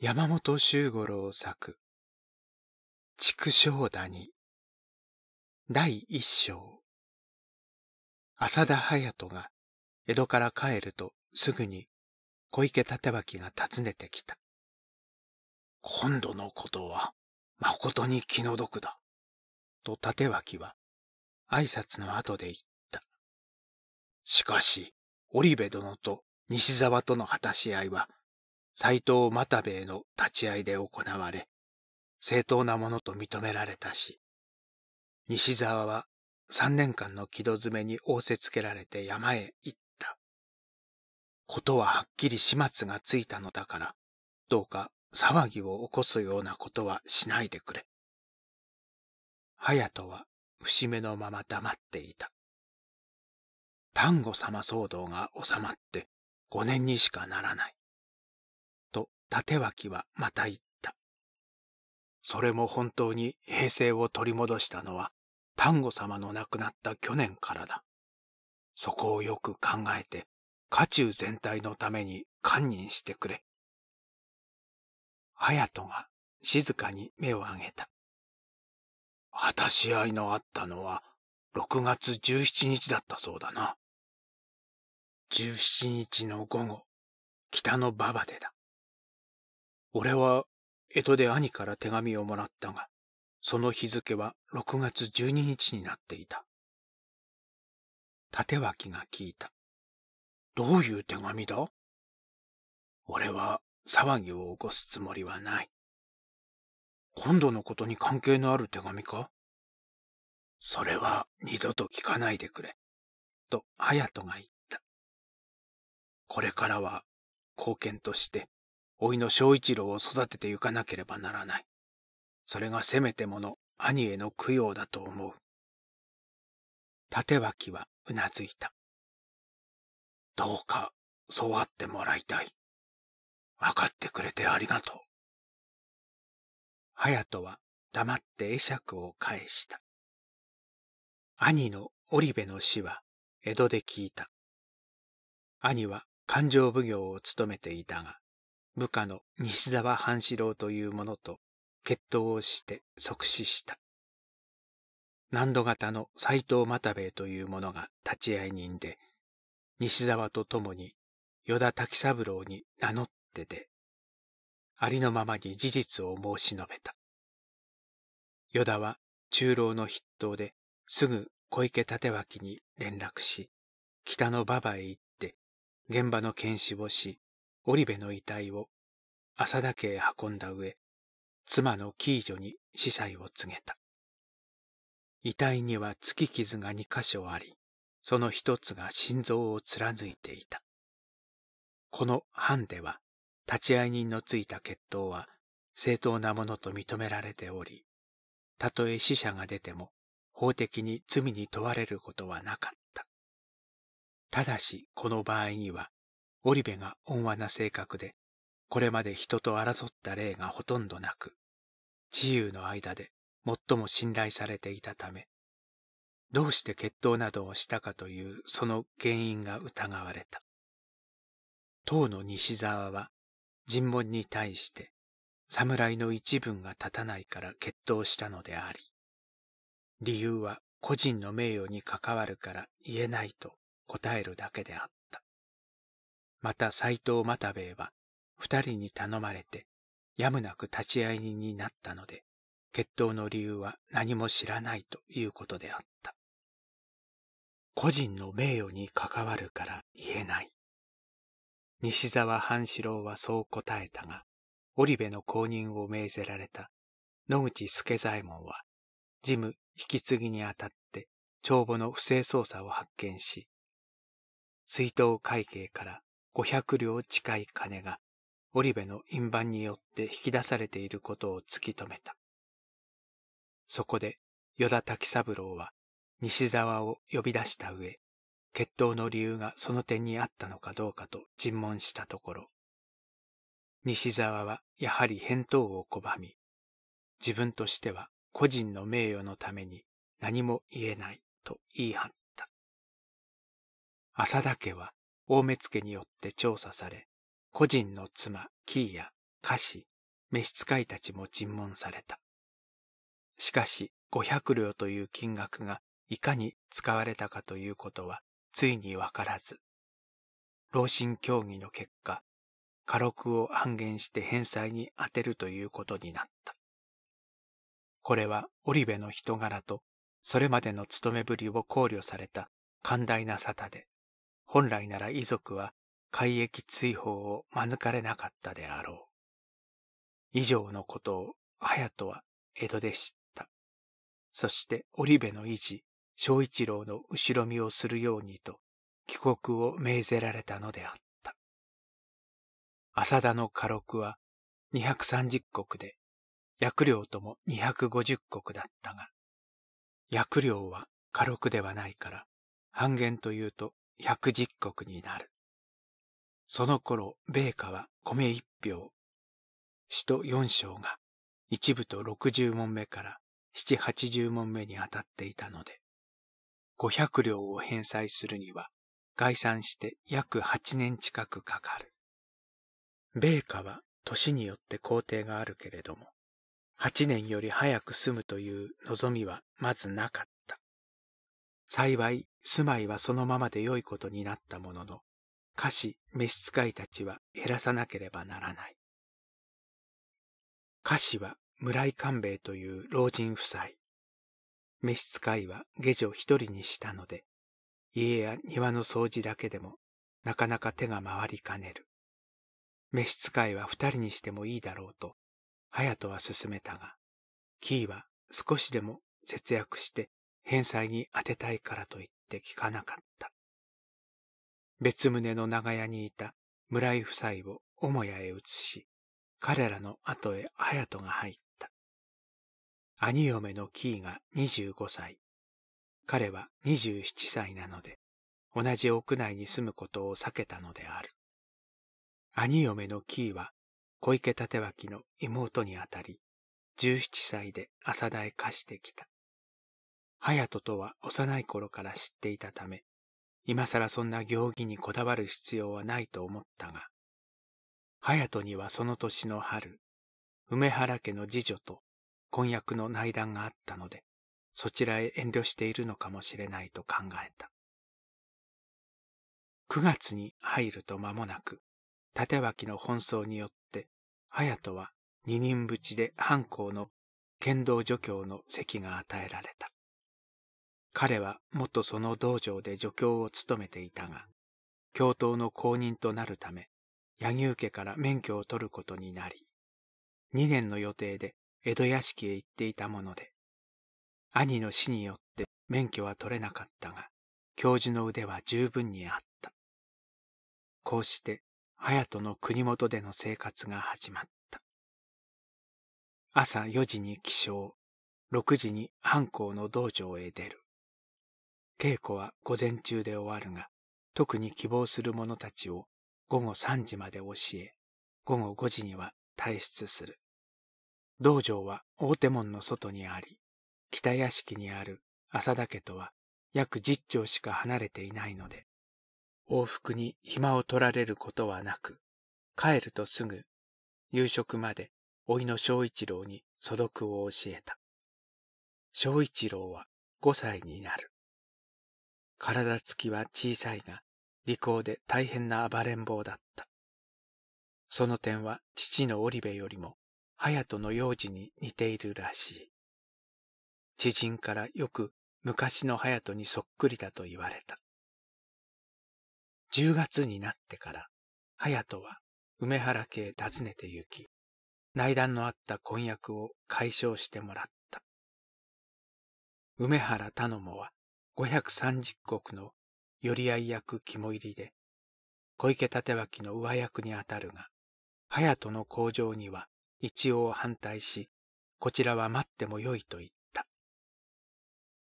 山本周五郎作、畜生谷、第一章。浅田隼人が江戸から帰るとすぐに小池立脇が訪ねてきた。今度のことは誠に気の毒だ。と立脇は挨拶の後で言った。しかし、織部殿と西沢との果たし合いは斎藤又兵衛の立ち会いで行われ、正当なものと認められたし、西沢は三年間の木戸詰めに仰せつけられて山へ行った。ことははっきり始末がついたのだから、どうか騒ぎを起こすようなことはしないでくれ。隼人は節目のまま黙っていた。丹後様騒動が収まって五年にしかならない。立脇はまた言った。それも本当に平成を取り戻したのは丹後様の亡くなった去年からだ。そこをよく考えて、家中全体のために堪忍してくれ。隼人が静かに目を上げた。果たし合いのあったのは6月17日だったそうだな。17日の午後、北の馬場でだ。俺は、江戸で兄から手紙をもらったが、その日付は6月12日になっていた。縦脇が聞いた。どういう手紙だ俺は騒ぎを起こすつもりはない。今度のことに関係のある手紙かそれは二度と聞かないでくれ。と、隼人が言った。これからは、貢献として、老いの正一郎を育ててゆかなければならない。それがせめてもの兄への供養だと思う。立脇はうなずいた。どうか、そうあってもらいたい。分かってくれてありがとう。隼人は黙って会釈を返した。兄の織部の死は江戸で聞いた。兄は勘定奉行を務めていたが、部下の西沢半四郎という者と決闘をして即死した。難度型の斎藤又兵衛という者が立ち会い人で、西沢と共に与田滝三郎に名乗ってで、ありのままに事実を申し述べた。与田は中老の筆頭ですぐ小池立脇に連絡し、北の馬場へ行って現場の検視をし、織部の遺体を浅田家へ運んだ上、妻の喜女に司祭を告げた。遺体には突き傷が2箇所あり、その一つが心臓を貫いていた。この藩では、立会人のついた血統は正当なものと認められており、たとえ死者が出ても法的に罪に問われることはなかった。ただし、この場合には、織部が温和な性格で、これまで人と争った例がほとんどなく、自由の間で最も信頼されていたため、どうして決闘などをしたかというその原因が疑われた。当の西沢は、尋問に対して、侍の一分が立たないから決闘したのであり、理由は個人の名誉に関わるから言えないと答えるだけであった。また斎藤又兵衛は、二人に頼まれて、やむなく立ち会い人になったので、決闘の理由は何も知らないということであった。個人の名誉に関わるから言えない。西沢半四郎はそう答えたが、織部の公認を命ぜられた野口助左衛門は、事務引き継ぎにあたって帳簿の不正捜査を発見し、追悼会計から五百両近い金が、織部の印判によって引き出されていることを突き止めた。そこで、与田滝三郎は、西沢を呼び出した上、決闘の理由がその点にあったのかどうかと尋問したところ、西沢はやはり返答を拒み、自分としては個人の名誉のために何も言えないと言い張った。浅田家は大目付によって調査され、個人の妻、キーや家子、召使いたちも尋問された。しかし、五百両という金額がいかに使われたかということは、ついにわからず、老身協議の結果、家禄を半減して返済に充てるということになった。これは織部の人柄と、それまでの勤めぶりを考慮された寛大な沙汰で、本来なら遺族は改易追放を免れなかったであろう。以上のことを隼人は江戸で知った。そして織部の維持、正一郎の後ろ見をするようにと帰国を命ぜられたのであった。浅田の家禄は230国で、薬料とも250国だったが、薬料は家禄ではないから、半減というと百十国になる。その頃、米価は米一票、使と四章が一部と六十問目から七八十問目に当たっていたので、五百両を返済するには、概算して約八年近くかかる。米価は年によって工程があるけれども、八年より早く済むという望みはまずなかった。幸い住まいはそのままで良いことになったものの、菓子、召使いたちは減らさなければならない。菓子は村井官兵衛という老人夫妻。召使いは下女一人にしたので、家や庭の掃除だけでもなかなか手が回りかねる。召使いは二人にしてもいいだろうと、隼人は勧めたが、キーは少しでも節約して返済に当てたいからと言っって聞かなかった。別棟の長屋にいた村井夫妻を母屋へ移し、彼らの後へ隼人が入った。兄嫁のキーが25歳、彼は27歳なので、同じ屋内に住むことを避けたのである。兄嫁のキーは小池立脇の妹にあたり、17歳で浅田へ貸してきた。隼人とは幼い頃から知っていたため、今更そんな行儀にこだわる必要はないと思ったが、隼人にはその年の春、梅原家の次女と婚約の内談があったので、そちらへ遠慮しているのかもしれないと考えた。9月に入ると間もなく、縦脇の奔走によって、隼人は二人淵で藩校の剣道助教の席が与えられた。彼は元その道場で助教を務めていたが、教頭の公認となるため、柳生家から免許を取ることになり、2年の予定で江戸屋敷へ行っていたもので、兄の死によって免許は取れなかったが、教授の腕は十分にあった。こうして、隼人の国元での生活が始まった。朝4時に起床、6時に藩校の道場へ出る。稽古は午前中で終わるが、特に希望する者たちを午後3時まで教え、午後5時には退出する。道場は大手門の外にあり、北屋敷にある浅田家とは約10丁しか離れていないので、往復に暇を取られることはなく、帰るとすぐ、夕食まで、いの正一郎に素読を教えた。正一郎は5歳になる。体つきは小さいが、利口で大変な暴れん坊だった。その点は父の織部よりも、隼人の幼児に似ているらしい。知人からよく昔の隼人にそっくりだと言われた。10月になってから、隼人は梅原家へ訪ねて行き、内談のあった婚約を解消してもらった。梅原頼母は530国の寄合役肝入りで、小池立脇の上役にあたるが、隼人の工場には一応反対し、こちらは待ってもよいと言った。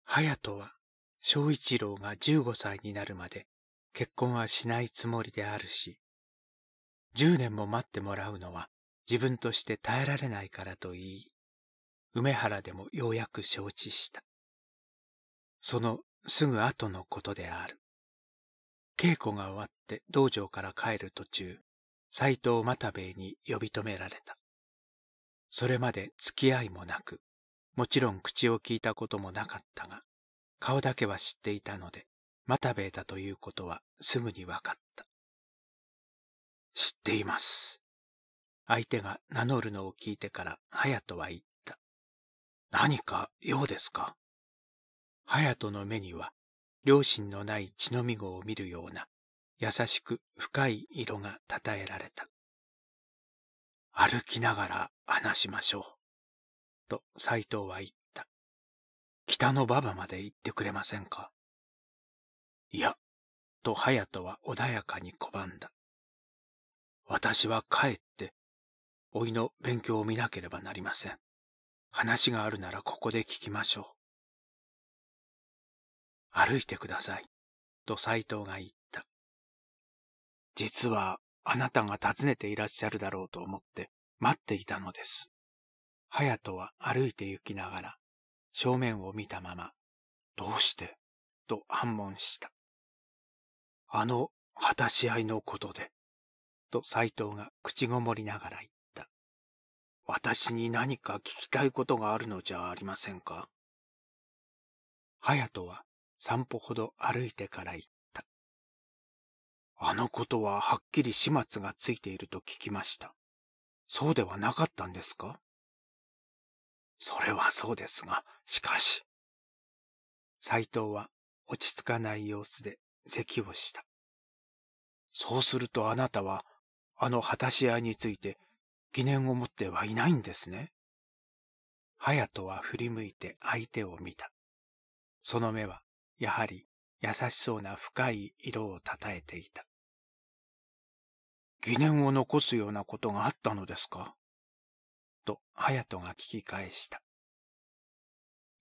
隼人は、小一郎が15歳になるまで結婚はしないつもりであるし、10年も待ってもらうのは自分として耐えられないからと言い、梅原でもようやく承知した。そのすぐ後のことである。稽古が終わって道場から帰る途中、斎藤又兵衛に呼び止められた。それまで付き合いもなく、もちろん口を聞いたこともなかったが、顔だけは知っていたので、又兵衛だということはすぐに分かった。知っています。相手が名乗るのを聞いてから、隼人は言った。何か用ですか隼人の目には、両親のない血のみ子を見るような、優しく深い色がたたえられた。歩きながら話しましょう。と斎藤は言った。北の馬場まで行ってくれませんかいや、と隼人は穏やかに拒んだ。私は帰って、老いの勉強を見なければなりません。話があるならここで聞きましょう。歩いてください、と斎藤が言った。実はあなたが訪ねていらっしゃるだろうと思って待っていたのです。隼人は歩いて行きながら、正面を見たまま、どうしてと反問した。あの果たし合いのことで、と斎藤が口ごもりながら言った。私に何か聞きたいことがあるのじゃありませんか隼人は散歩ほど歩いてから言った。あのことははっきり始末がついていると聞きました。そうではなかったんですかそれはそうですが、しかし。斎藤は落ち着かない様子で咳をした。そうするとあなたは、あの果たし合いについて疑念を持ってはいないんですね。隼人は振り向いて相手を見た。その目はやはり優しそうな深い色をたたえていた。疑念を残すようなことがあったのですかと、隼人が聞き返した。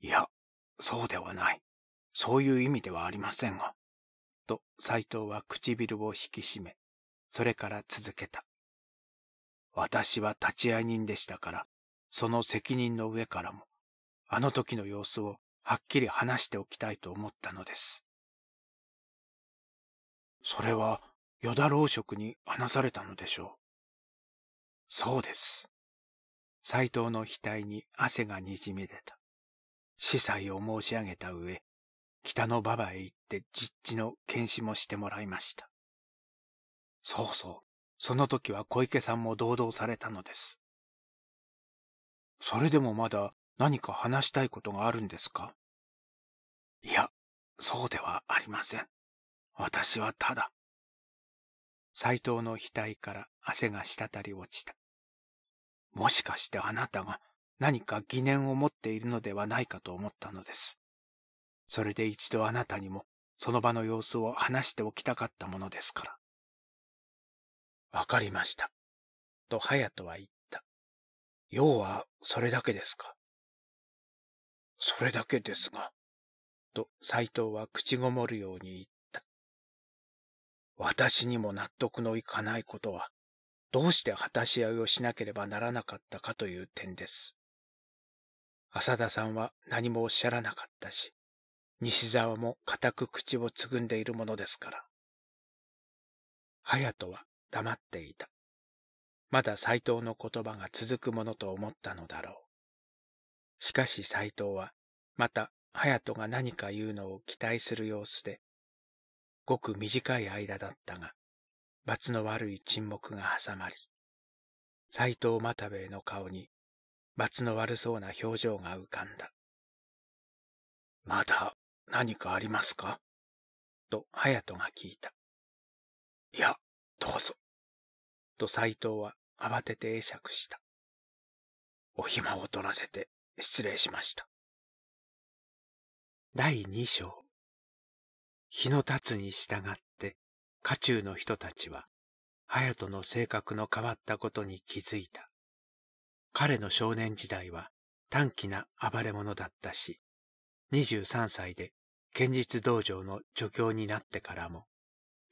いや、そうではない。そういう意味ではありませんが。と、斎藤は唇を引き締め、それから続けた。私は立ち会い人でしたから、その責任の上からも、あの時の様子をはっきり話しておきたいと思ったのです。それは、与田老職に話されたのでしょう。そうです。斎藤の額に汗がにじみ出た。司祭を申し上げた上、北の馬場へ行って実地の検視もしてもらいました。そうそう、その時は小池さんも堂々されたのです。それでもまだ何か話したいことがあるんですかいや、そうではありません。私はただ。斎藤の額から汗が滴り落ちた。もしかしてあなたが何か疑念を持っているのではないかと思ったのです。それで一度あなたにもその場の様子を話しておきたかったものですから。わかりました。と隼人は言った。要はそれだけですか。それだけですが。と斎藤は口ごもるように言った。私にも納得のいかないことは、どうして果たし合いをしなければならなかったかという点です。浅田さんは何もおっしゃらなかったし、西沢も固く口をつぐんでいるものですから。隼人は黙っていた。まだ斎藤の言葉が続くものと思ったのだろう。しかし斎藤はまた隼人が何か言うのを期待する様子で、ごく短い間だったが、罰の悪い沈黙が挟まり、斎藤又兵衛の顔に、罰の悪そうな表情が浮かんだ。まだ何かありますかと隼人が聞いた。いや、どうぞ。と斎藤は慌てて会釈した。お暇を取らせて失礼しました。第二章日の立つに従って家中の人たちは隼人の性格の変わったことに気づいた彼の少年時代は短気な暴れ者だったし23歳で剣術道場の助教になってからも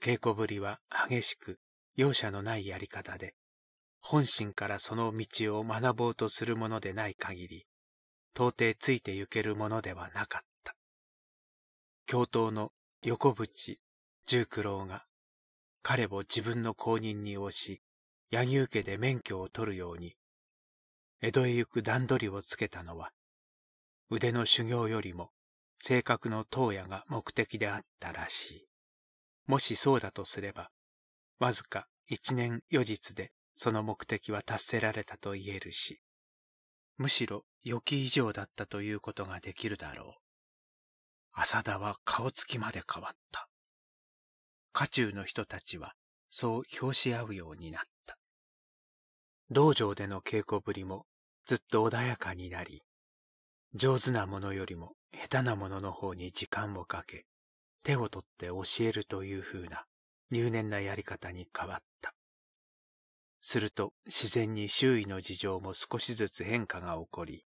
稽古ぶりは激しく容赦のないやり方で本心からその道を学ぼうとするものでない限り到底ついてゆけるものではなかった。教頭の横淵十九郎が、彼を自分の後任に押し、柳生家で免許を取るように、江戸へ行く段取りをつけたのは、腕の修行よりも性格の当夜が目的であったらしい。もしそうだとすれば、わずか一年余日でその目的は達せられたと言えるし、むしろ予期以上だったということができるだろう。浅田は顔つきまで変わった。家中の人たちはそう表し合うようになった。道場での稽古ぶりもずっと穏やかになり、上手なものよりも下手なものの方に時間をかけ、手を取って教えるという風な入念なやり方に変わった。すると自然に周囲の事情も少しずつ変化が起こり、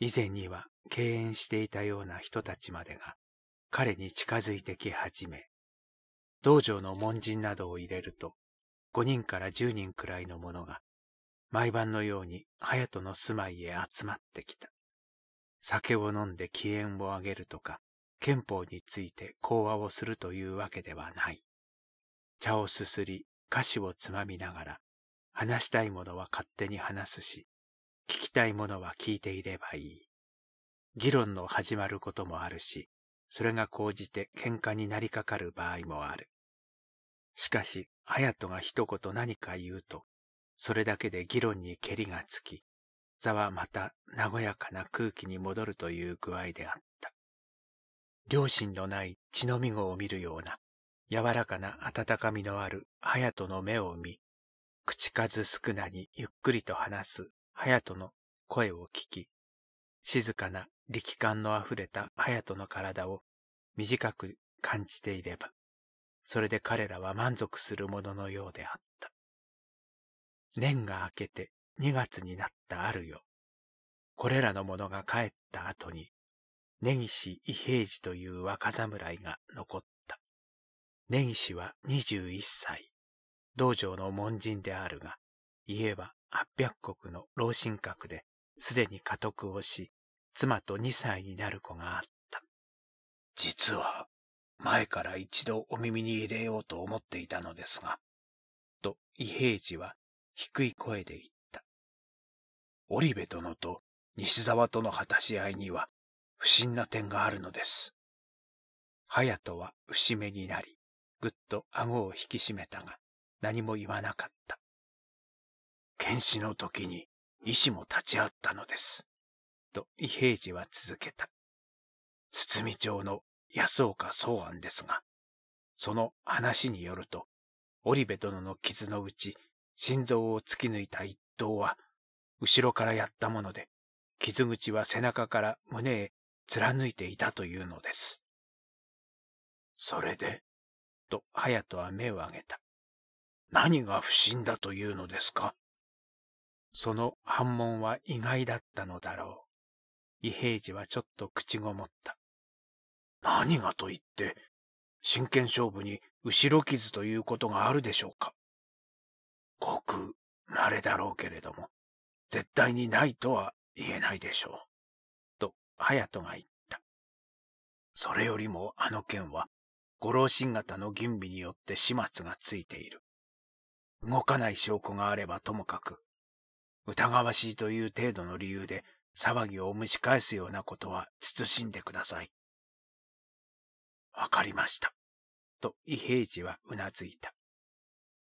以前には敬遠していたような人たちまでが彼に近づいてき始め、道場の門人などを入れると、五人から十人くらいの者が、毎晩のように隼人の住まいへ集まってきた。酒を飲んで機嫌をあげるとか、憲法について講話をするというわけではない。茶をすすり、歌詞をつまみながら、話したいものは勝手に話すし、聞きたいものは聞いていればいい。議論の始まることもあるし、それが高じて喧嘩になりかかる場合もある。しかし、隼人が一言何か言うと、それだけで議論に蹴りがつき、座はまた和やかな空気に戻るという具合であった。両親のない血のみ子を見るような、柔らかな温かみのある隼人の目を見、口数少なにゆっくりと話す隼人の声を聞き、静かな力感のあふれた隼人の体を短く感じていれば、それで彼らは満足するもののようであった。年が明けて2月になったあるよ。これらの者が帰った後に、根岸伊平次という若侍が残った。根岸は21歳。道場の門人であるが、家は800国の老神格で、すでに家督をし、妻と二歳になる子があった。実は、前から一度お耳に入れようと思っていたのですが、と伊平次は低い声で言った。織部殿と西沢との果たし合いには不審な点があるのです。隼人は牛目になり、ぐっと顎を引き締めたが、何も言わなかった。剣士の時に医師も立ち会ったのです。と伊平次は続けた。堤町の安岡宗安ですが、その話によると、織部殿の傷のうち、心臓を突き抜いた一刀は、後ろからやったもので、傷口は背中から胸へ貫いていたというのです。それで、と、隼人は目を上げた。何が不審だというのですかその反問は意外だったのだろう。伊平次はちょっと口ごもった。何がと言って、真剣勝負に後ろ傷ということがあるでしょうか。ごく稀だろうけれども、絶対にないとは言えないでしょう。と、隼人が言った。それよりもあの件は、五郎新型の吟味によって始末がついている。動かない証拠があればともかく、疑わしいという程度の理由で騒ぎを蒸し返すようなことは慎んでください。わかりました。と伊平次はうなずいた。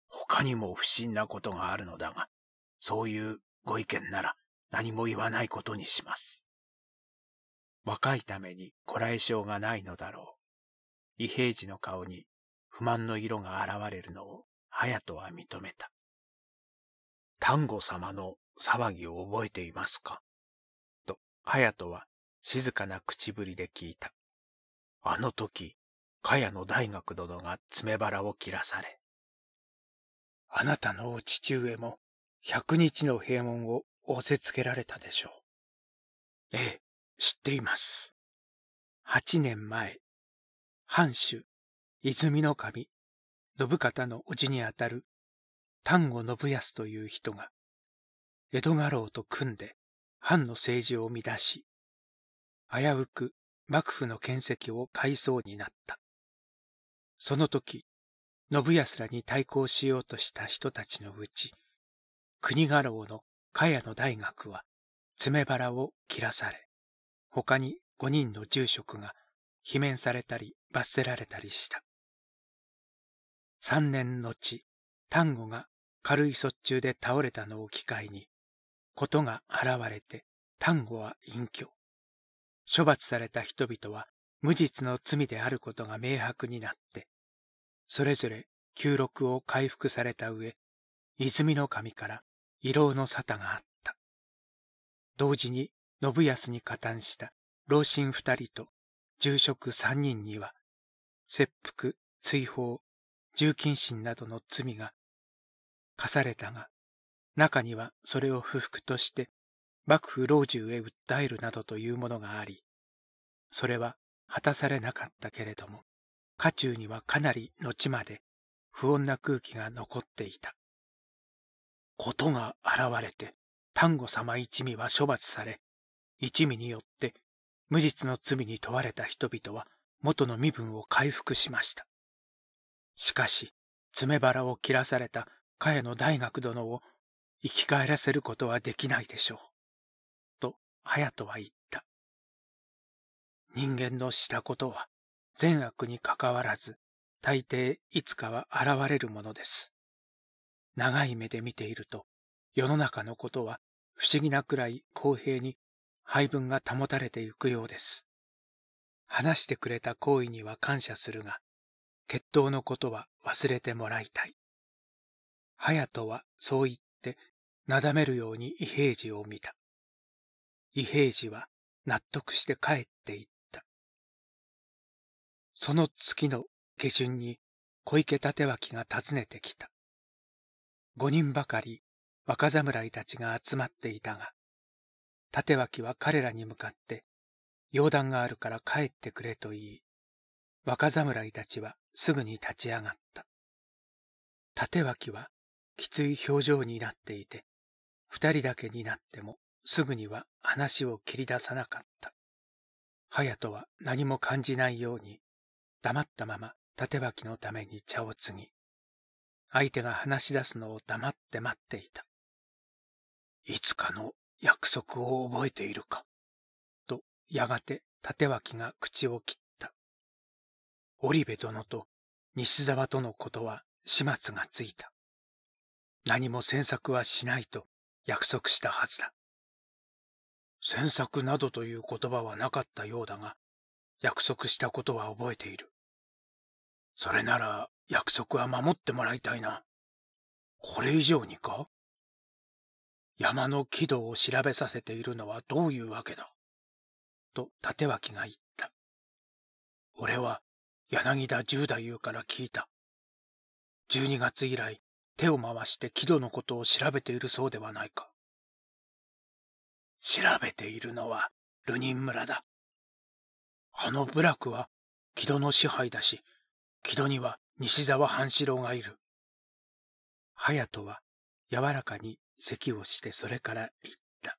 他にも不審なことがあるのだが、そういうご意見なら何も言わないことにします。若いためにこらえ性がないのだろう。伊平次の顔に不満の色が現れるのを隼人は認めた。丹後様の騒ぎを覚えていますかと、隼人は静かな口ぶりで聞いた。あの時、かやの大学殿が爪腹を切らされ、あなたのお父上も百日の平門を仰せつけられたでしょう。ええ、知っています。八年前、藩主、泉の神、信方の叔父にあたる丹後信康という人が、江戸家老と組んで藩の政治を乱し、危うく幕府の権責を買いそうになった。その時、信康らに対抗しようとした人たちのうち、国家老の茅野大学は爪腹を切らされ、他に五人の住職が罷免されたり罰せられたりした。三年後、丹後が軽い卒中で倒れたのを機会に、ことが現れて、単語は隠居。処罰された人々は無実の罪であることが明白になって、それぞれ旧録を回復された上、泉の神から慰労の沙汰があった。同時に信康に加担した老臣二人と住職三人には、切腹、追放、重謹慎などの罪が課されたが、中にはそれを不服として、幕府老中へ訴えるなどというものがあり、それは果たされなかったけれども、家中にはかなり後まで不穏な空気が残っていた。ことが現れて、丹後様一味は処罰され、一味によって無実の罪に問われた人々は元の身分を回復しました。しかし、爪腹を切らされた茅野大学殿を生き返らせることはできないでしょう。と、隼人は言った。人間のしたことは、善悪にかかわらず、大抵いつかは現れるものです。長い目で見ていると、世の中のことは不思議なくらい公平に配分が保たれてゆくようです。話してくれた行為には感謝するが、決闘のことは忘れてもらいたい。隼人はそう言っ、なだめるように伊平次を見た。伊平次は納得して帰っていった。その月の下旬に小池立脇が訪ねてきた。五人ばかり若侍たちが集まっていたが、立脇は彼らに向かって、容談があるから帰ってくれと言い、若侍たちはすぐに立ち上がった。立脇はきつい表情になっていて、二人だけになってもすぐには話を切り出さなかった。隼人は何も感じないように、黙ったまま縦脇のために茶を継ぎ、相手が話し出すのを黙って待っていた。いつかの約束を覚えているか。と、やがて縦脇が口を切った。織部殿と西沢とのことは始末がついた。何も詮索はしないと約束したはずだ。詮索などという言葉はなかったようだが、約束したことは覚えている。それなら約束は守ってもらいたいな。これ以上にか山の軌道を調べさせているのはどういうわけだと立脇が言った。俺は柳田十太夫から聞いた。12月以来手を回して木戸のことを調べているそうではないか。調べているのはルニン村だ。あの部落は木戸の支配だし、木戸には西沢半四郎がいる。隼人は柔らかに咳をしてそれから言った。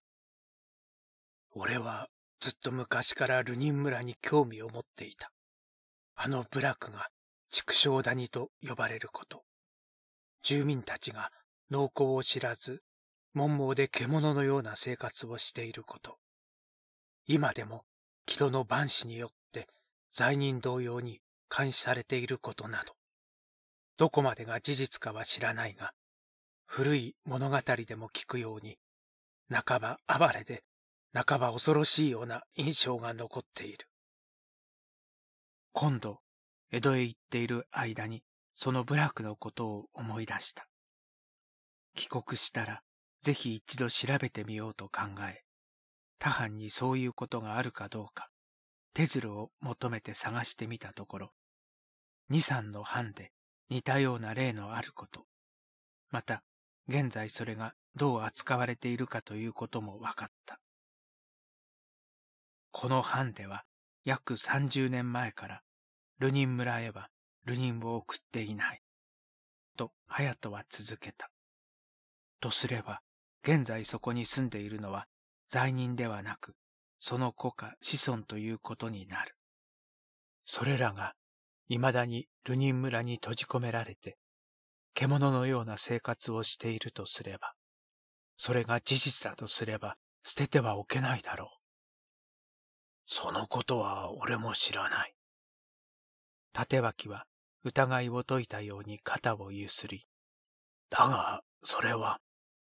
俺はずっと昔からルニン村に興味を持っていた。あの部落が畜生谷と呼ばれること。住民たちが農耕を知らず、文盲で獣のような生活をしていること。今でも、木戸の万死によって、罪人同様に監視されていることなど、どこまでが事実かは知らないが、古い物語でも聞くように、半ば哀れで、半ば恐ろしいような印象が残っている。今度、江戸へ行っている間に、その部落のことを思い出した。帰国したら、ぜひ一度調べてみようと考え、他藩にそういうことがあるかどうか、手鶴を求めて探してみたところ、二三の藩で似たような例のあること、また、現在それがどう扱われているかということも分かった。この藩では、約30年前から、ルニン村へは流人を送っていない。と、隼人は続けた。とすれば、現在そこに住んでいるのは、罪人ではなく、その子か子孫ということになる。それらが、未だに流人村に閉じ込められて、獣のような生活をしているとすれば、それが事実だとすれば、捨ててはおけないだろう。そのことは俺も知らない。縦脇は疑いを解いたように肩をゆすり、だが、それは、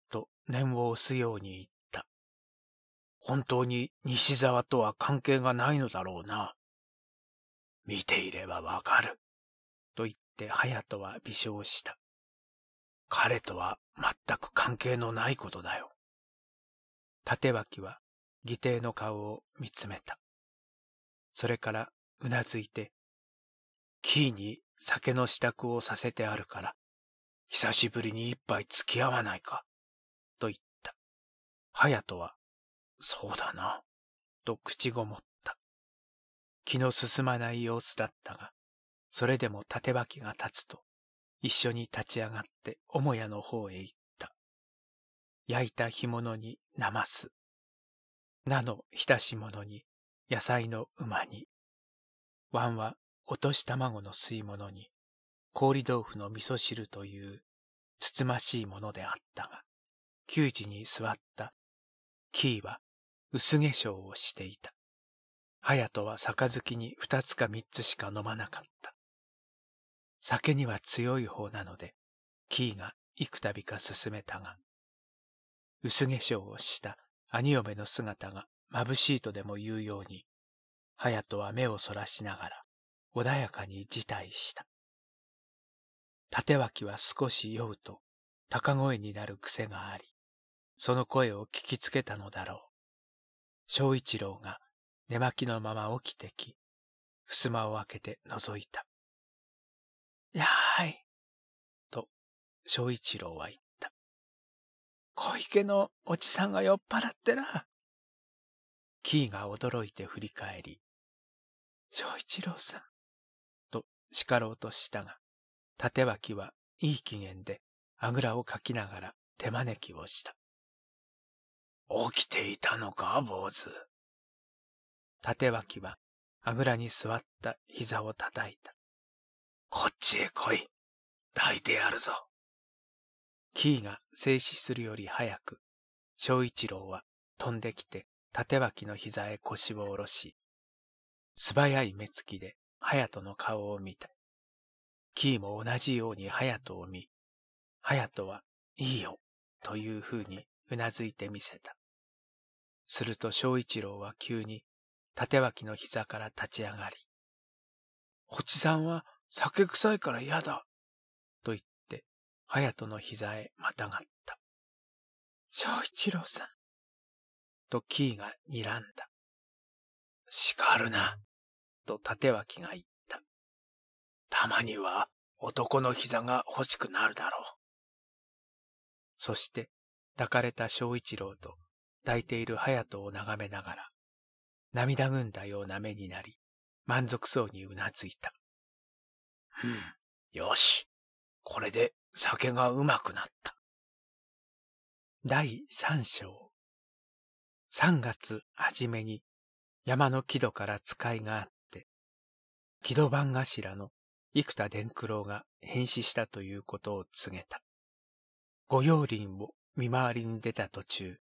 と念を押すように言った。本当に西沢とは関係がないのだろうな。見ていればわかる。と言って隼人は微笑した。彼とは全く関係のないことだよ。立脇は義弟の顔を見つめた。それからうなずいてキーに酒の支度をさせてあるから、久しぶりに一杯付き合わないか、と言った。隼人は、そうだな、と口ごもった。気の進まない様子だったが、それでも縦脇が立つと、一緒に立ち上がって母屋の方へ行った。焼いた干物になます。菜の浸し物に、野菜の馬に。ワンは落とし卵の吸い物に、氷豆腐の味噌汁というつつましいものであったが、窮地に座ったキーは薄化粧をしていた。隼人は杯に二つか三つしか飲まなかった。酒には強い方なので、キーが幾度か進めたが、薄化粧をした兄嫁の姿が眩しいとでも言うように、隼人は目をそらしながら、穏やかに辞退した。立脇は少し酔うと高声になる癖があり、その声を聞きつけたのだろう。小一郎が寝巻きのまま起きてき、襖を開けて覗いた。やーい、と、小一郎は言った。小池のおじさんが酔っ払ってな。キーが驚いて振り返り、小一郎さん、叱ろうとしたが、縦脇はいい機嫌で、あぐらをかきながら手招きをした。起きていたのか、坊主。縦脇は、あぐらに座った膝を叩いた。こっちへ来い。抱いてやるぞ。キーが静止するより早く、小一郎は飛んできて縦脇の膝へ腰を下ろし、素早い目つきで隼人の顔を見た。キーも同じように隼人を見、隼人は、いいよ、というふうにうなずいてみせた。すると小一郎は急に、縦脇の膝から立ち上がり、おちさんは酒臭いから嫌だ、と言って、隼人の膝へまたがった。小一郎さん、とキーが睨んだ。叱るな。と立脇が言った。たまには男の膝が欲しくなるだろう。そして、抱かれた章一郎と抱いている隼人を眺めながら、涙ぐんだような目になり、満足そうにうなずいた。うん、よし。これで酒がうまくなった。第三章。三月初めに山の木戸から使いがあった。木戸番頭の生田伝九郎が変死したということを告げた。御用林を見回りに出た途中、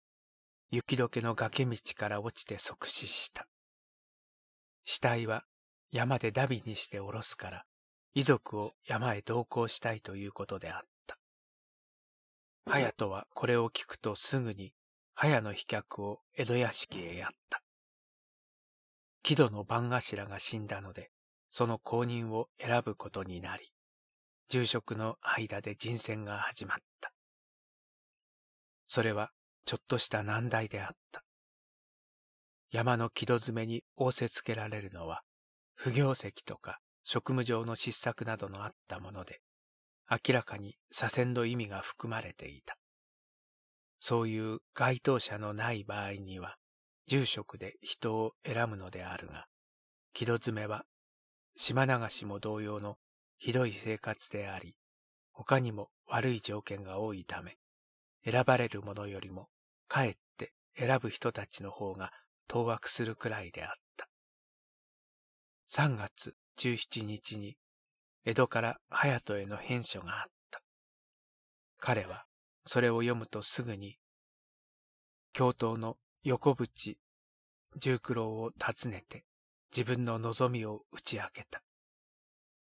雪解けの崖道から落ちて即死した。死体は山でダビにして下ろすから、遺族を山へ同行したいということであった。隼人はこれを聞くとすぐに、隼の飛脚を江戸屋敷へやった。木戸の番頭が死んだので、その後任を選ぶことになり、住職の間で人選が始まった。それはちょっとした難題であった。山の木戸詰めに仰せつけられるのは、不行石とか職務上の失策などのあったもので、明らかに左遷の意味が含まれていた。そういう該当者のない場合には、住職で人を選ぶのであるが、木戸詰めは島流しも同様のひどい生活であり、他にも悪い条件が多いため、選ばれる者よりも、かえって選ぶ人たちの方が当惑するくらいであった。3月17日に、江戸から隼人への返書があった。彼は、それを読むとすぐに、教頭の横淵十九郎を訪ねて、自分の望みを打ち明けた。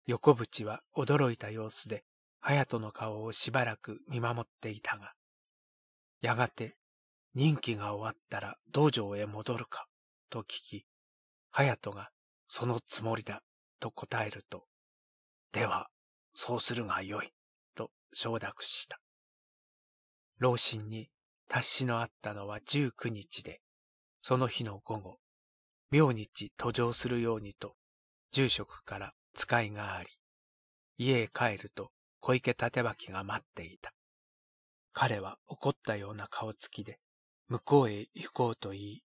横淵は驚いた様子で、隼人の顔をしばらく見守っていたが、やがて、任期が終わったら道場へ戻るか、と聞き、隼人が、そのつもりだ、と答えると、では、そうするがよい、と承諾した。老人に達しのあったのは19日で、その日の午後、明日途上するようにと、住職から使いがあり、家へ帰ると小池立脇が待っていた。彼は怒ったような顔つきで、向こうへ行こうと言い、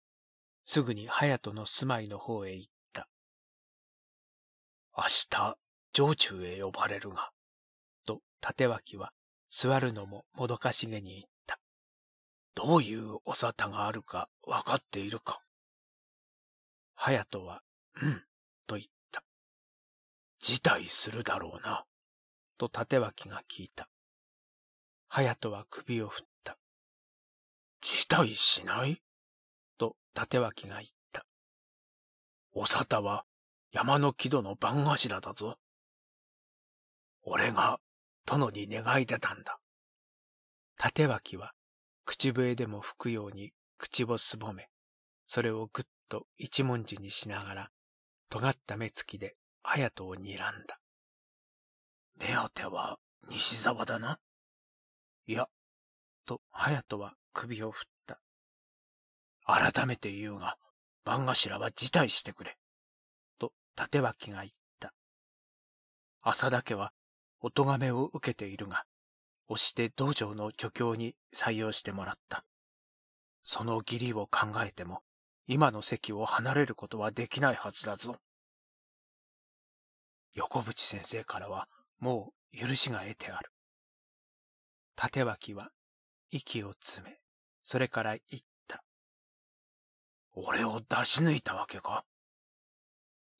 すぐに隼人の住まいの方へ行った。明日、城中へ呼ばれるが、と立脇は座るのももどかしげに言った。どういうお沙汰があるか分かっているか。隼人は、うん、と言った。辞退するだろうな、と立脇が聞いた。隼人は首を振った。辞退しないと立脇が言った。お沙汰は山の木戸の番頭だぞ。俺が殿に願い出たんだ。立脇は口笛でも吹くように口をすぼめ、それをぐっと一文字にしながら、尖った目つきで隼人を睨んだ。目当ては西沢だな。いや、と隼人は首を振った。改めて言うが、番頭は辞退してくれ。と立脇が言った。浅田家はお咎めを受けているが、押して道場の助教に採用してもらった。その義理を考えても、今の席を離れることはできないはずだぞ。横淵先生からはもう許しが得てある。縦脇は息を詰め、それから言った。俺を出し抜いたわけか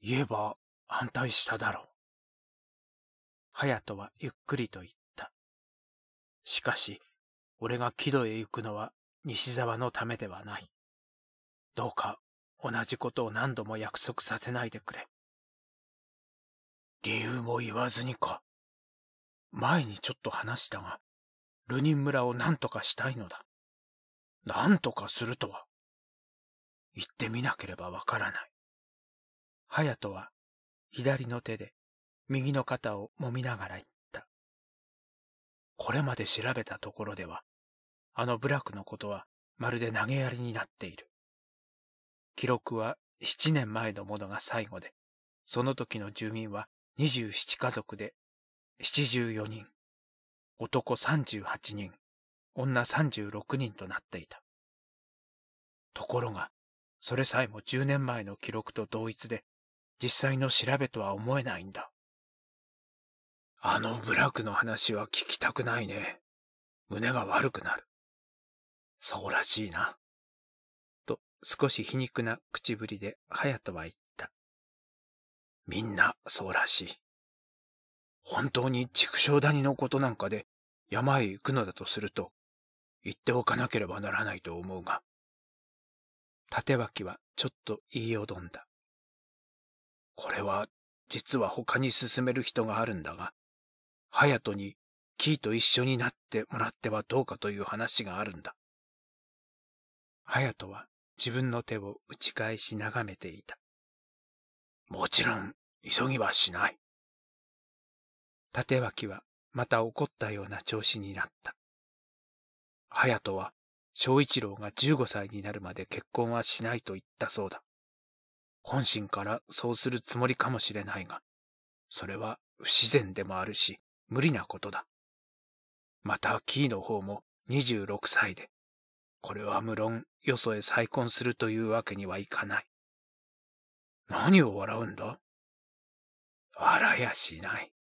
言えば反対しただろう。隼人はゆっくりと言った。しかし、俺が木戸へ行くのは西沢のためではない。どうか同じことを何度も約束させないでくれ。理由も言わずにか。前にちょっと話したが、流人村を何とかしたいのだ。何とかするとは。言ってみなければわからない。隼人は左の手で右の肩を揉みながら言った。これまで調べたところでは、あの部落のことはまるで投げやりになっている。記録は7年前のものが最後で、その時の住民は27家族で74人、男38人、女36人となっていた。ところが、それさえも10年前の記録と同一で、実際の調べとは思えないんだ。あの部落の話は聞きたくないね。胸が悪くなる。そうらしいな。少し皮肉な口ぶりで隼人は言った。みんなそうらしい。本当に畜生谷のことなんかで山へ行くのだとすると、言っておかなければならないと思うが。縦脇はちょっと言いよどんだ。これは実は他に進める人があるんだが、隼人にキーと一緒になってもらってはどうかという話があるんだ。隼人は自分の手を打ち返し眺めていた。もちろん、急ぎはしない。立脇はまた怒ったような調子になった。隼人は、小一郎が15歳になるまで結婚はしないと言ったそうだ。本心からそうするつもりかもしれないが、それは不自然でもあるし、無理なことだ。また、キーの方も26歳でこれは無論、よそへ再婚するというわけにはいかない。何を笑うんだ笑やしない。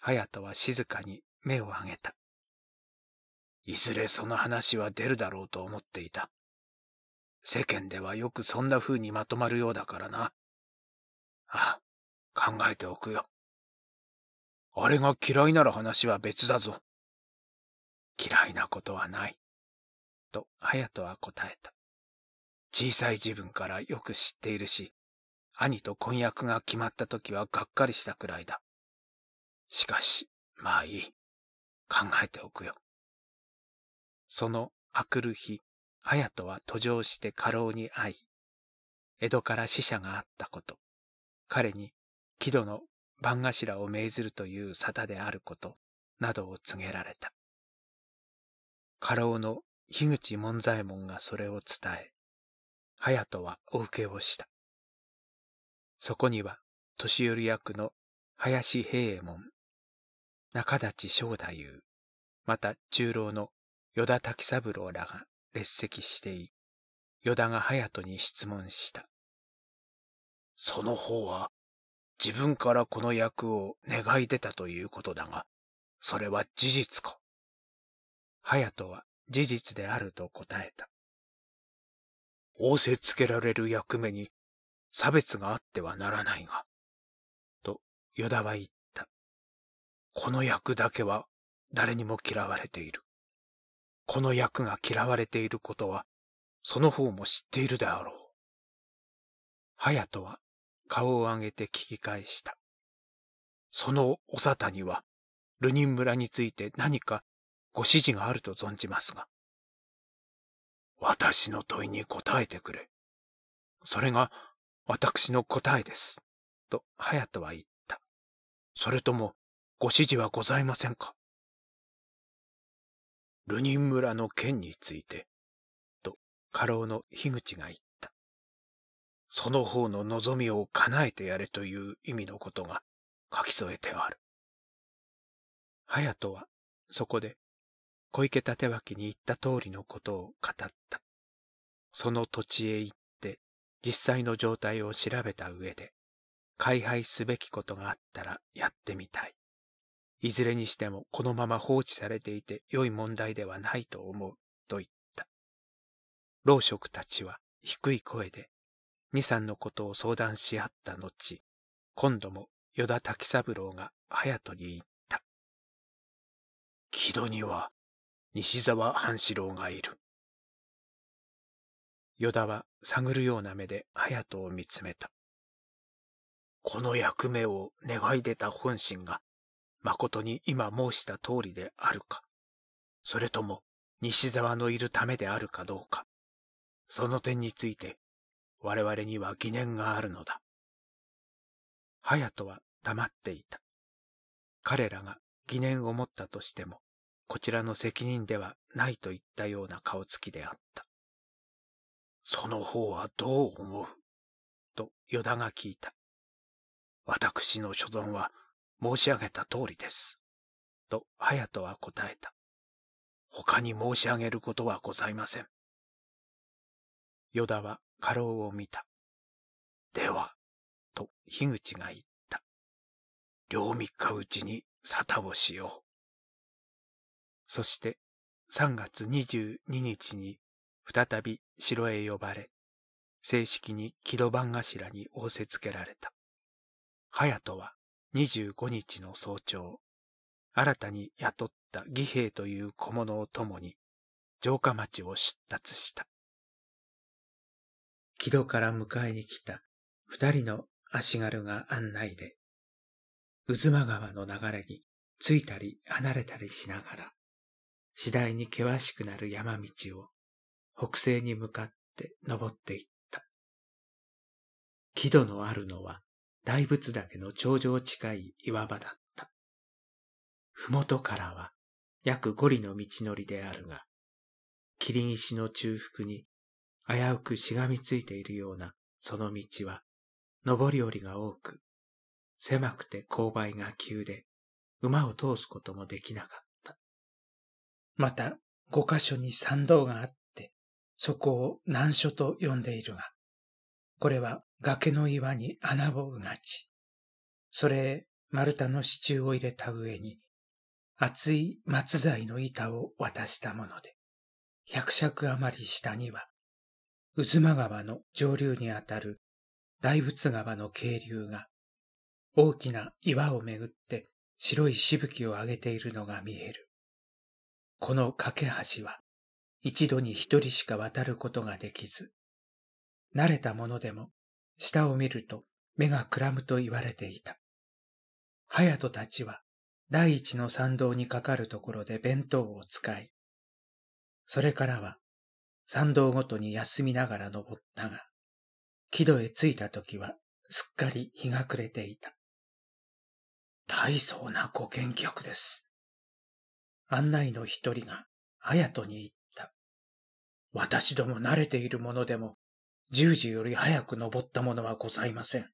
隼人は静かに目を上げた。いずれその話は出るだろうと思っていた。世間ではよくそんな風にまとまるようだからな。あ、考えておくよ。あれが嫌いなら話は別だぞ。嫌いなことはない。と隼人は答えた。小さい自分からよく知っているし、兄と婚約が決まった時はがっかりしたくらいだ。しかし、まあいい。考えておくよ。そのあくる日、隼人は途上して過労に会い、江戸から死者があったこと、彼に木戸の番頭を命ずるという沙汰であること、などを告げられた。過労の樋口門左衛門がそれを伝え、隼人はお受けをした。そこには、年寄り役の林平右衛門、中立正太夫、また中老の与田滝三郎らが列席してい、与田が隼人に質問した。その方は、自分からこの役を願い出たということだが、それは事実か隼人は事実であると答えた。仰せつけられる役目に差別があってはならないが、と与田は言った。この役だけは誰にも嫌われている。この役が嫌われていることは、その方も知っているであろう。隼人は顔を上げて聞き返した。そのお沙汰には、流人村について何かご指示があると存じますが。私の問いに答えてくれ。それが私の答えです。と、隼人は言った。それとも、ご指示はございませんか流人村の件について、と、家老の樋口が言った。その方の望みを叶えてやれという意味のことが書き添えてある。隼人は、そこで、小池立脇に言った通りのことを語った。その土地へ行って実際の状態を調べた上で、開廃すべきことがあったらやってみたい。いずれにしてもこのまま放置されていて良い問題ではないと思う、と言った。老職たちは低い声で、二三のことを相談し合った後、今度も与田滝三郎が隼人に言った。木戸には西沢半四郎がいる。与田は探るような目で隼人を見つめた。この役目を願い出た本心が、誠に今申した通りであるか、それとも西沢のいるためであるかどうか、その点について我々には疑念があるのだ。隼人は黙っていた。彼らが疑念を持ったとしても、こちらの責任ではないといったような顔つきであった。その方はどう思うと依田が聞いた。私の所存は申し上げた通りです。と隼人は答えた。他に申し上げることはございません。依田は過労を見た。では、と樋口が言った。両三日うちに沙汰をしよう。そして3月22日に再び城へ呼ばれ、正式に木戸番頭に仰せつけられた。隼人は25日の早朝、新たに雇った義兵という小物を共に城下町を出立した。木戸から迎えに来た二人の足軽が案内で、渦間川の流れについたり離れたりしながら、次第に険しくなる山道を北西に向かって登っていった。木戸のあるのは大仏岳の頂上近い岩場だった。ふもとからは約五里の道のりであるが、霧岸の中腹に危うくしがみついているようなその道は、上り下りが多く、狭くて勾配が急で、馬を通すこともできなかった。また五箇所に参道があって、そこを難所と呼んでいるが、これは崖の岩に穴をうがち、それへ丸太の支柱を入れた上に、厚い松材の板を渡したもので、百尺余り下には、渦間川の上流にあたる大仏川の渓流が、大きな岩をめぐって白いしぶきを上げているのが見える。この架け橋は一度に一人しか渡ることができず、慣れたものでも下を見ると目がくらむと言われていた。隼人たちは第一の参道にかかるところで弁当を使い、それからは参道ごとに休みながら登ったが、木戸へ着いた時はすっかり日が暮れていた。大層なご見客です。案内の一人が、隼人に言った。私ども慣れているものでも、十時より早く登ったものはございません。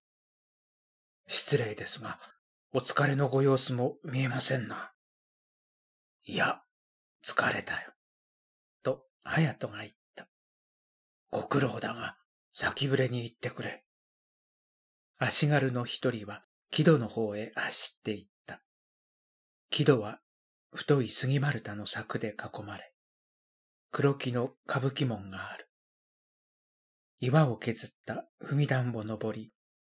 失礼ですが、お疲れのご様子も見えませんな。いや、疲れたよ。と、隼人が言った。ご苦労だが、先触れに行ってくれ。足軽の一人は、木戸の方へ走って行った。木戸は太い杉丸太の柵で囲まれ、黒木の歌舞伎門がある。岩を削った踏み段を登り、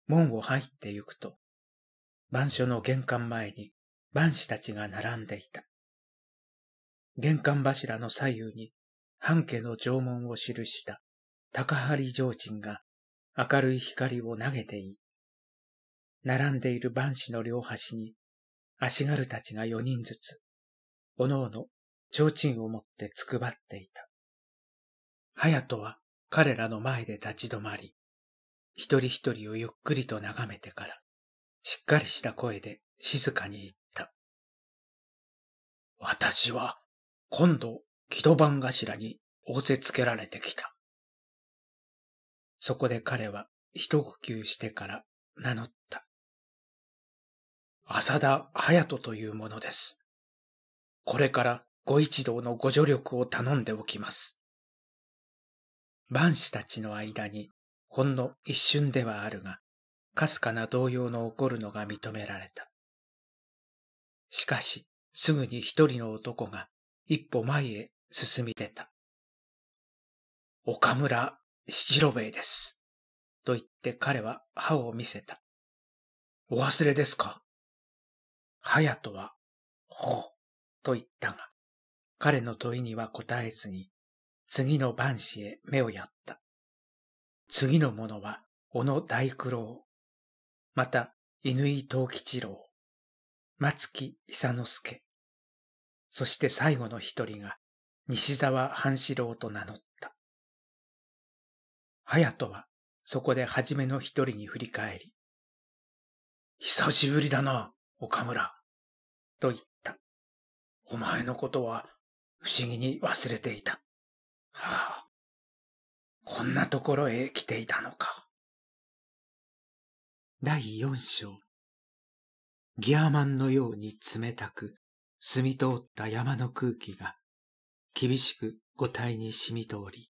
門を入ってゆくと、番所の玄関前に番士たちが並んでいた。玄関柱の左右に半家の縄文を記した高張上鎮が明るい光を投げていい。並んでいる番士の両端に足軽たちが四人ずつおのおの、提灯を持ってつくばっていた。隼人は彼らの前で立ち止まり、一人一人をゆっくりと眺めてから、しっかりした声で静かに言った。私は、今度、木戸番頭に仰せつけられてきた。そこで彼は一呼吸してから名乗った。浅田隼人というものです。これからご一同のご助力を頼んでおきます。万死たちの間に、ほんの一瞬ではあるが、かすかな動揺の起こるのが認められた。しかし、すぐに一人の男が一歩前へ進み出た。岡村七郎兵衛です。と言って彼は歯を見せた。お忘れですか隼人は、ほう。と言ったが、彼の問いには答えずに、次の番子へ目をやった。次の者は、小野大九郎、また、犬井藤吉郎、松木久之助、そして最後の一人が、西沢半四郎と名乗った。隼人は、そこで初めの一人に振り返り、久しぶりだな、岡村。と言っお前のことは不思議に忘れていた。はあ、こんなところへ来ていたのか。第四章。ギアマンのように冷たく、澄み通った山の空気が、厳しく五体に染み通り、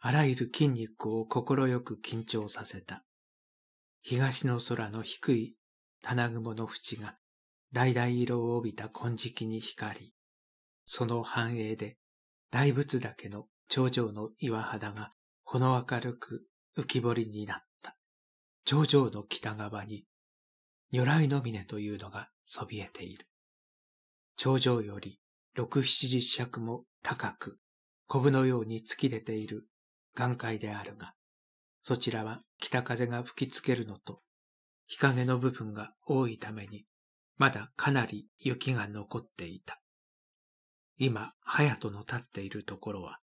あらゆる筋肉を快く緊張させた。東の空の低い棚雲の縁が橙色を帯びた金色に光り、その繁栄で大仏岳の頂上の岩肌がほの明るく浮き彫りになった。頂上の北側に、如来の峰というのがそびえている。頂上より六七十尺も高く、コブのように突き出ている眼界であるが、そちらは北風が吹きつけるのと、日陰の部分が多いために、まだかなり雪が残っていた。今、隼人の立っているところは、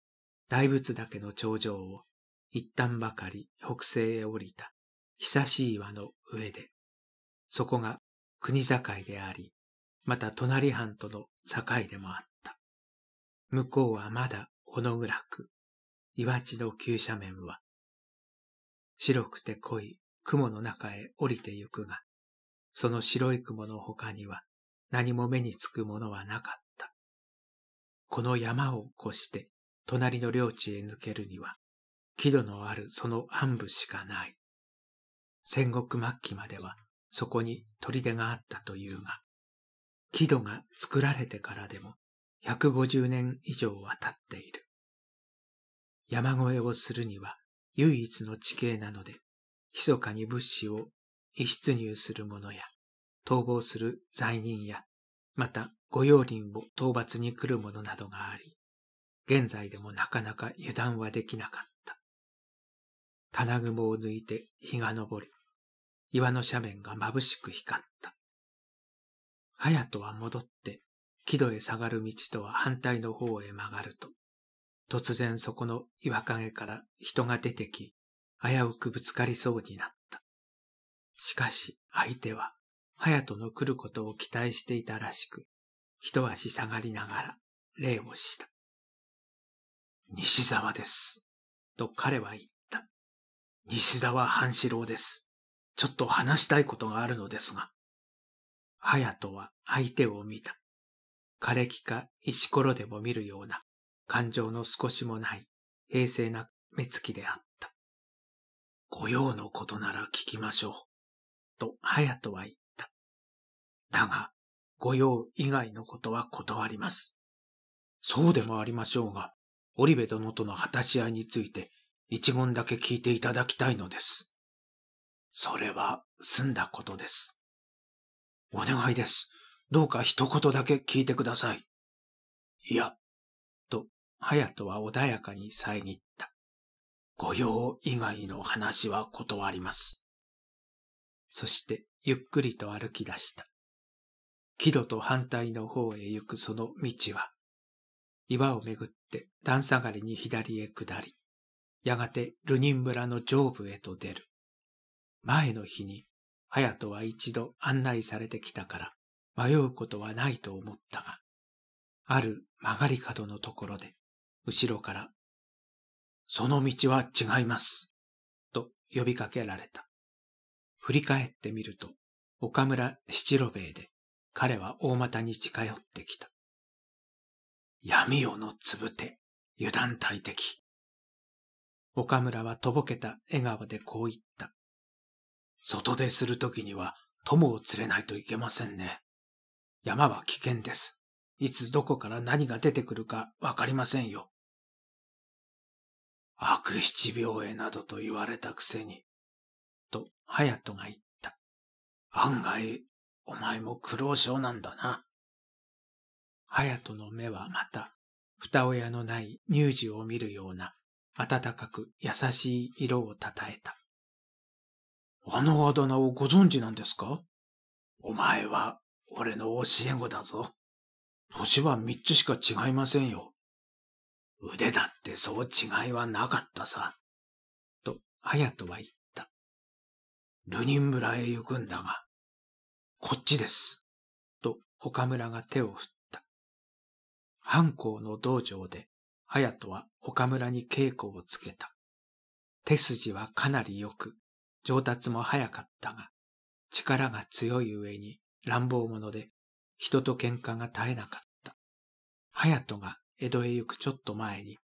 大仏岳の頂上を一旦ばかり北西へ降りた久しい岩の上で、そこが国境であり、また隣藩との境でもあった。向こうはまだほの暗く、岩地の急斜面は、白くて濃い雲の中へ降りてゆくが、その白い雲の他には何も目につくものはなかった。この山を越して隣の領地へ抜けるには、木戸のあるその暗部しかない。戦国末期まではそこに砦があったというが、木戸が作られてからでも150年以上は経っている。山越えをするには唯一の地形なので、密かに物資を非出入する者や、逃亡する罪人や、また御用林を討伐に来る者などがあり、現在でもなかなか油断はできなかった。金雲を抜いて日が昇り、岩の斜面が眩しく光った。隼人は戻って、木戸へ下がる道とは反対の方へ曲がると、突然そこの岩陰から人が出てき、危うくぶつかりそうになった。しかし相手は、隼人の来ることを期待していたらしく、一足下がりながら礼をした。西沢です。と彼は言った。西沢半四郎です。ちょっと話したいことがあるのですが。隼人は相手を見た。枯れ木か石ころでも見るような感情の少しもない平静な目つきであった。御用のことなら聞きましょう。と隼人は言った。だが、御用以外のことは断ります。そうでもありましょうが、織部殿との果たし合いについて一言だけ聞いていただきたいのです。それは済んだことです。お願いです。どうか一言だけ聞いてください。いや、と、隼人は穏やかに遮った。御用以外の話は断ります。そしてゆっくりと歩き出した。木戸と反対の方へ行くその道は、岩をめぐって段下がりに左へ下り、やがてルニン村の上部へと出る。前の日に、隼人は一度案内されてきたから、迷うことはないと思ったが、ある曲がり角のところで、後ろから、その道は違います、と呼びかけられた。振り返ってみると、岡村七郎兵衛で、彼は大股に近寄ってきた。闇夜のつぶて、油断大敵。岡村はとぼけた笑顔でこう言った。外でするときには友を連れないといけませんね。山は危険です。いつどこから何が出てくるかわかりませんよ。悪七病へなどと言われたくせに、隼人が言った。案外、お前も苦労症なんだな。隼人の目はまた、二親のない乳児を見るような、温かく優しい色をたたえた。あのあだ名をご存知なんですかお前は、俺の教え子だぞ。年は三つしか違いませんよ。腕だってそう違いはなかったさ。と、隼人は言った。ルニン村へ行くんだが、こっちです。と、岡村が手を振った。藩校の道場で、隼人は岡村に稽古をつけた。手筋はかなり良く、上達も早かったが、力が強い上に乱暴者で、人と喧嘩が絶えなかった。隼人が江戸へ行くちょっと前に、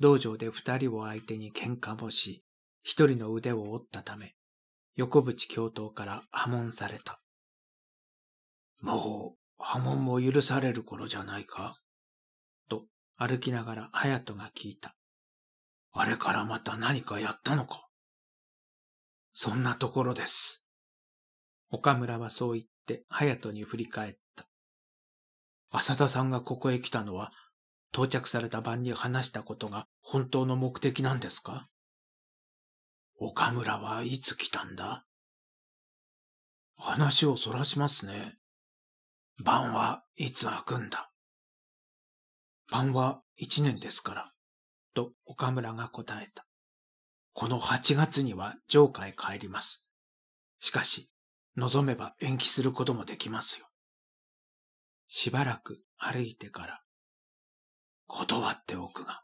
道場で二人を相手に喧嘩もし、一人の腕を折ったため、横淵教頭から破門された。もう、破門も許される頃じゃないかと歩きながら隼人が聞いた。あれからまた何かやったのかそんなところです。岡村はそう言って隼人に振り返った。浅田さんがここへ来たのは、到着された晩に話したことが本当の目的なんですか岡村はいつ来たんだ話をそらしますね。晩はいつ開くんだ晩は一年ですから、と岡村が答えた。この八月には城下へ帰ります。しかし、望めば延期することもできますよ。しばらく歩いてから、断っておくが、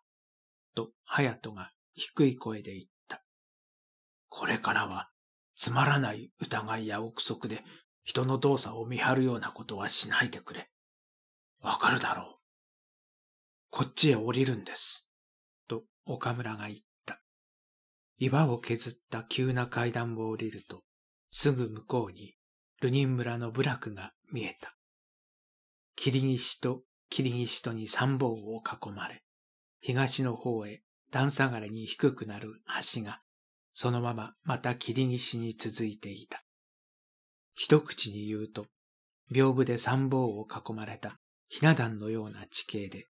と、隼人が低い声で言った。これからは、つまらない疑いや憶測で人の動作を見張るようなことはしないでくれ。わかるだろう。こっちへ降りるんです。と岡村が言った。岩を削った急な階段を降りると、すぐ向こうにルニン村の部落が見えた。霧岸と霧岸とに三方を囲まれ、東の方へ段下がりに低くなる橋がそのまままた霧岸に続いていた。一口に言うと、屏風で三方を囲まれたひな壇のような地形で、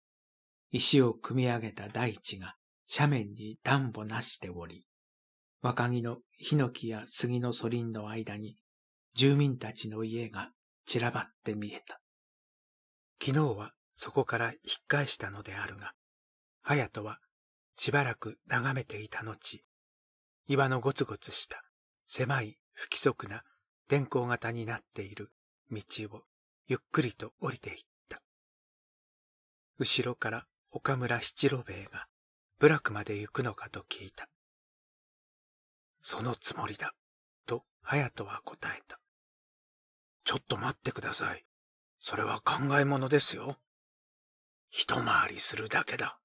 石を組み上げた大地が斜面に暖房なしており、若木のヒノキや杉のソリンの間に住民たちの家が散らばって見えた。昨日はそこから引っ返したのであるが、隼人はしばらく眺めていた後、岩のゴツゴツした狭い不規則な天候型になっている道をゆっくりと降りていった。後ろから岡村七郎兵衛が部落まで行くのかと聞いた。そのつもりだ、と隼人は答えた。ちょっと待ってください。それは考えものですよ。一回りするだけだ。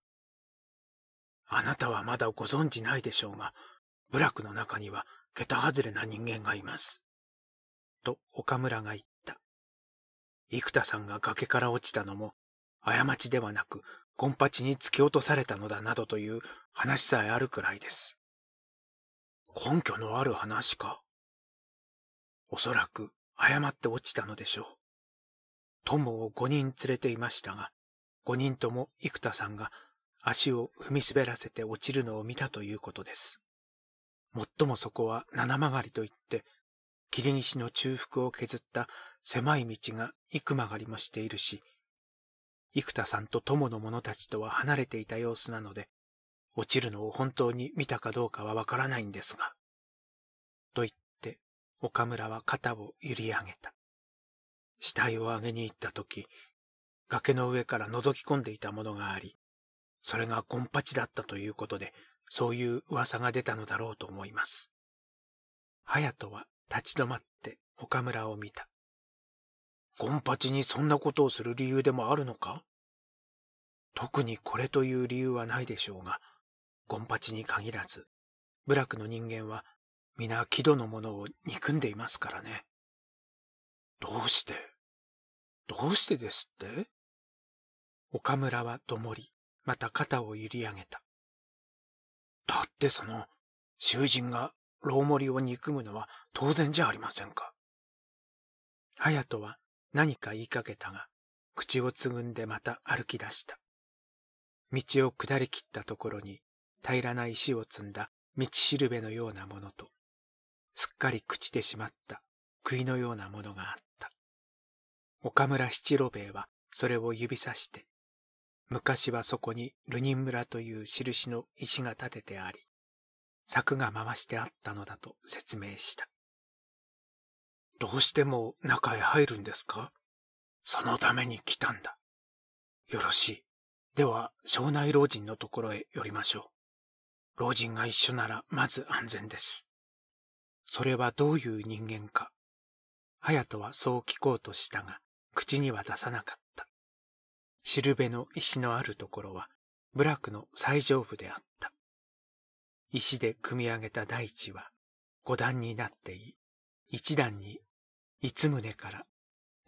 あなたはまだご存じないでしょうが、部落の中には桁外れな人間がいます。と岡村が言った。生田さんが崖から落ちたのも、過ちではなく、ゴンパチに突き落とされたのだなどという話さえあるくらいです。根拠のある話か。おそらく誤って落ちたのでしょう。友を5人連れていましたが、5人とも生田さんが足を踏み滑らせて落ちるのを見たということです。もっともそこは七曲がりといって、霧西の中腹を削った狭い道が幾曲がりもしているし、幾田さんと友の者たちとは離れていた様子なので、落ちるのを本当に見たかどうかはわからないんですが。と言って、岡村は肩を揺り上げた。死体を上げに行った時、崖の上から覗き込んでいたものがあり、それがコンパチだったということで、そういう噂が出たのだろうと思います。隼人は立ち止まって岡村を見た。ゴンパチにそんなことをする理由でもあるのか特にこれという理由はないでしょうが、ゴンパチに限らず、部落の人間は皆木戸のものを憎んでいますからね。どうしてどうしてですって岡村はともり、また肩を揺り上げた。だってその、囚人が老森を憎むのは当然じゃありませんか。隼人は何か言いかけたが、口をつぐんでまた歩き出した。道を下り切ったところに、平らな石を積んだ道しるべのようなものと、すっかり朽ちてしまった杭のようなものがあった。岡村七郎兵衛はそれを指さして、昔はそこに流人村という印の石が建ててあり、柵が回してあったのだと説明した。どうしても中へ入るんですかそのために来たんだ。よろしい。では、庄内老人のところへ寄りましょう。老人が一緒ならまず安全です。それはどういう人間か。隼人はそう聞こうとしたが、口には出さなかっしるべの石のあるところは、部落の最上部であった。石で組み上げた大地は、五段になってい、一段に、五棟から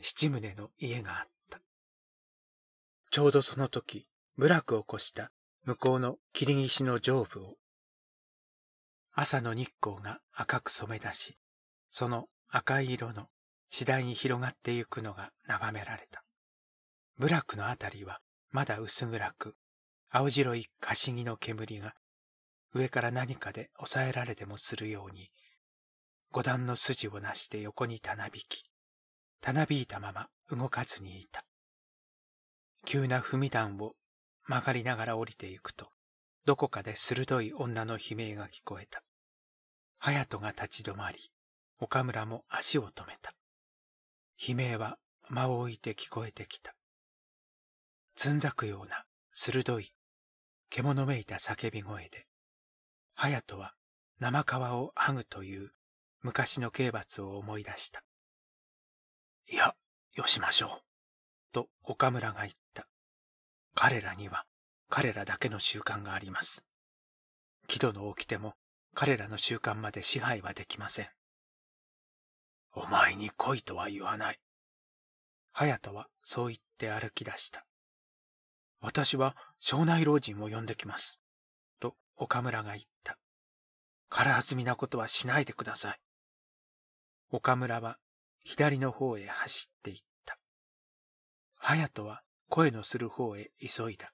七棟の家があった。ちょうどその時、部落を越した向こうの霧石の上部を、朝の日光が赤く染め出し、その赤い色の次第に広がってゆくのが眺められた。部落のあたりはまだ薄暗く、青白いかしぎの煙が、上から何かで抑えられてもするように、五段の筋をなして横にたなびき、たなびいたまま動かずにいた。急な踏み段を曲がりながら降りていくと、どこかで鋭い女の悲鳴が聞こえた。隼人が立ち止まり、岡村も足を止めた。悲鳴は間を置いて聞こえてきた。つんざくような鋭い獣めいた叫び声で、隼人は生皮を剥ぐという昔の刑罰を思い出した。いや、よしましょう。と岡村が言った。彼らには彼らだけの習慣があります。木戸の起きても彼らの習慣まで支配はできません。お前に来いとは言わない。隼人はそう言って歩き出した。私は庄内老人を呼んできます。と岡村が言った。空ずみなことはしないでください。岡村は左の方へ走っていった。隼人は声のする方へ急いだ。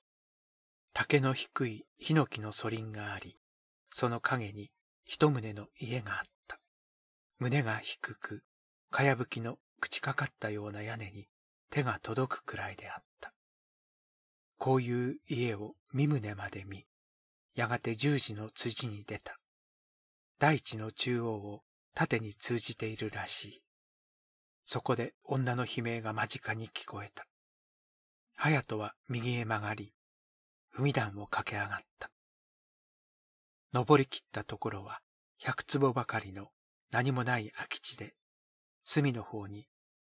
竹の低いヒノキのソリンがあり、その陰に一棟の家があった。胸が低く、かやぶきの口かかったような屋根に手が届くくらいであった。こういう家を三棟まで見、やがて十字の辻に出た。大地の中央を縦に通じているらしい。そこで女の悲鳴が間近に聞こえた。隼人は右へ曲がり、踏み段を駆け上がった。登り切ったところは百坪ばかりの何もない空き地で、隅の方に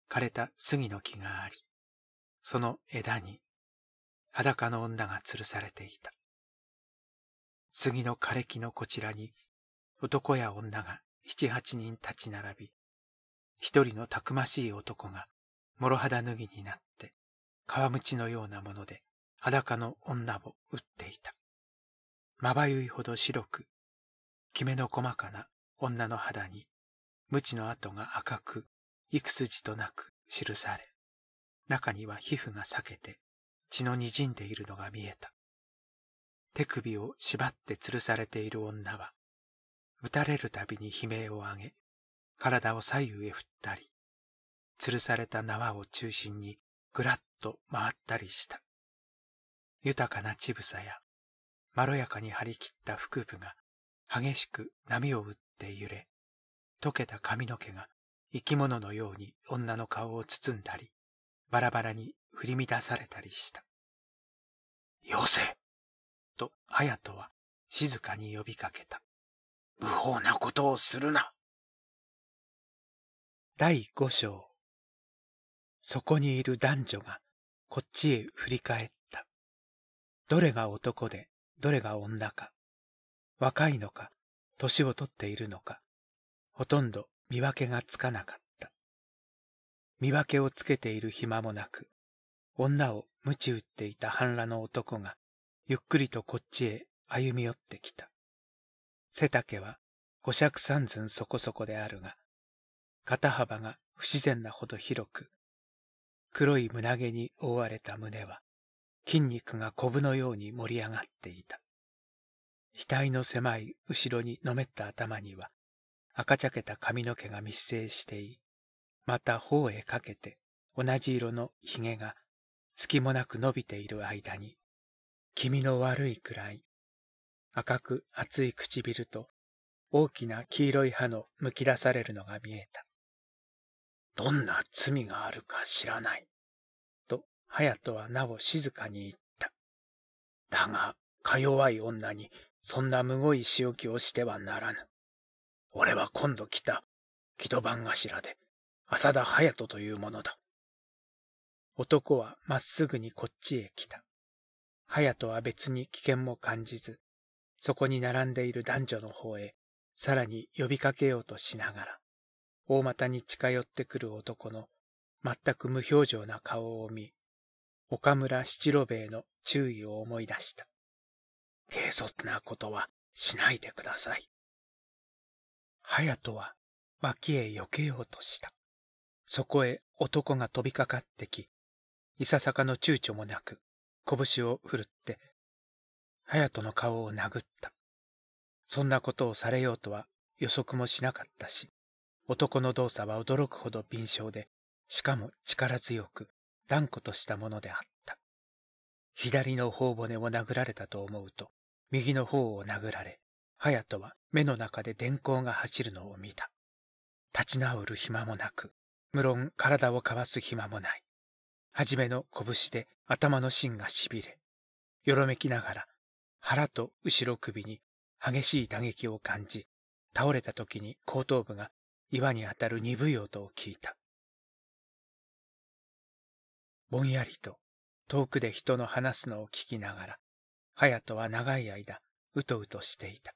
枯れた杉の木があり、その枝に裸の女が吊るされていた。杉の枯れ木のこちらに、男や女が七八人立ち並び、一人のたくましい男が、諸肌脱ぎになって、皮むちのようなもので、裸の女を打っていた。まばゆいほど白く、きめの細かな女の肌に、むちの跡が赤く、幾筋となく記され、中には皮膚が裂けて、血のにじんでいるのが見えた。手首を縛って吊るされている女は、撃たれるたびに悲鳴を上げ、体を左右へ振ったり、吊るされた縄を中心にぐらっと回ったりした。豊かな乳房や、まろやかに張り切った腹部が激しく波を打って揺れ、溶けた髪の毛が生き物のように女の顔を包んだり、バラバラに振り乱されたりした。よせと、隼人は静かに呼びかけた。無法なことをするな。第五章。そこにいる男女がこっちへ振り返った。どれが男で、どれが女か。若いのか、年をとっているのか、ほとんど見分けがつかなかった。見分けをつけている暇もなく、女を鞭打っていた半裸の男が、ゆっくりとこっちへ歩み寄ってきた。背丈は五尺三寸そこそこであるが、肩幅が不自然なほど広く、黒い胸毛に覆われた胸は、筋肉がコブのように盛り上がっていた。額の狭い後ろにのめった頭には、赤茶けた髪の毛が密生してい、また頬へかけて同じ色の髭が隙もなく伸びている間に、気味の悪いくらい、赤く厚い唇と大きな黄色い歯のむき出されるのが見えた。どんな罪があるか知らない。と、隼人はなお静かに言った。だが、か弱い女にそんなむごい仕置きをしてはならぬ。俺は今度来た、木戸番頭で、浅田隼人というものだ。男はまっすぐにこっちへ来た。隼人は別に危険も感じず、そこに並んでいる男女の方へ、さらに呼びかけようとしながら、大股に近寄ってくる男の全く無表情な顔を見、岡村七郎兵衛の注意を思い出した。軽率なことはしないでください。隼人は脇へ避けようとした。そこへ男が飛びかかってき、いささかの躊躇もなく、拳を振るって、隼人の顔を殴った。そんなことをされようとは予測もしなかったし、男の動作は驚くほど敏捷で、しかも力強く、断固としたものであった。左の頬骨を殴られたと思うと、右の方を殴られ、隼人は目の中で電光が走るのを見た。立ち直る暇もなく、無論体をかわす暇もない。初めの拳で頭の芯がしびれ、よろめきながら腹と後ろ首に激しい打撃を感じ、倒れた時に後頭部が岩に当たる鈍い音を聞いた。ぼんやりと遠くで人の話すのを聞きながら、隼人は長い間、うとうとしていた。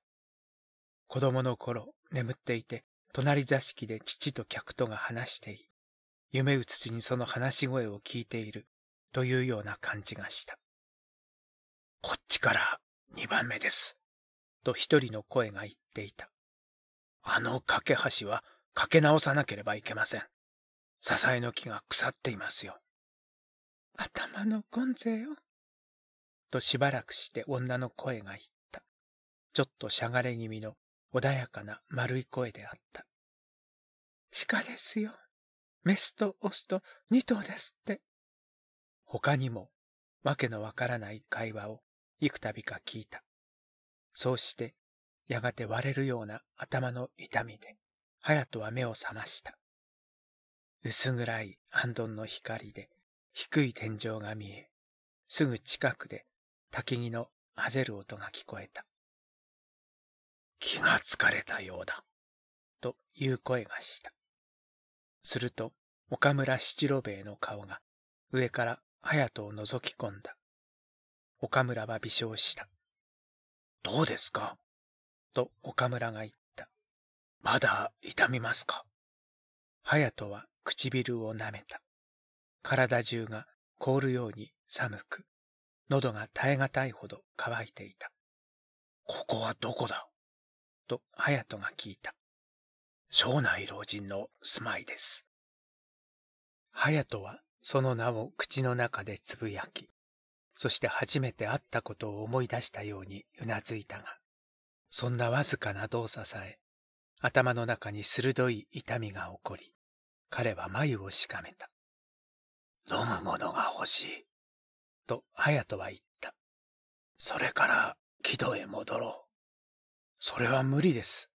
子供の頃、眠っていて、隣座敷で父と客とが話していた。夢うつちにその話し声を聞いているというような感じがした。こっちから二番目です。と一人の声が言っていた。あの架け橋は架け直さなければいけません。支えの木が腐っていますよ。頭のゴンゼよ。としばらくして女の声が言った。ちょっとしゃがれ気味の穏やかな丸い声であった。鹿ですよ。メスとオスと二頭ですって。他にも、わけのわからない会話を幾度か聞いた。そうして、やがて割れるような頭の痛みで、隼人は目を覚ました。薄暗い安どんの光で、低い天井が見え、すぐ近くで、焚木のあぜる音が聞こえた。気がつかれたようだ、という声がした。すると、岡村七郎兵衛の顔が上から隼人を覗き込んだ。岡村は微笑した。どうですかと岡村が言った。まだ痛みますか隼人は唇を舐めた。体中が凍るように寒く、喉が耐え難いほど乾いていた。ここはどこだと隼人が聞いた。庄内老人の住まいです。隼人はその名を口の中でつぶやき、そして初めて会ったことを思い出したようにうなずいたが、そんなわずかな動作さえ、頭の中に鋭い痛みが起こり、彼は眉をしかめた。飲むものが欲しい。と、隼人は言った。それから、木戸へ戻ろう。それは無理です。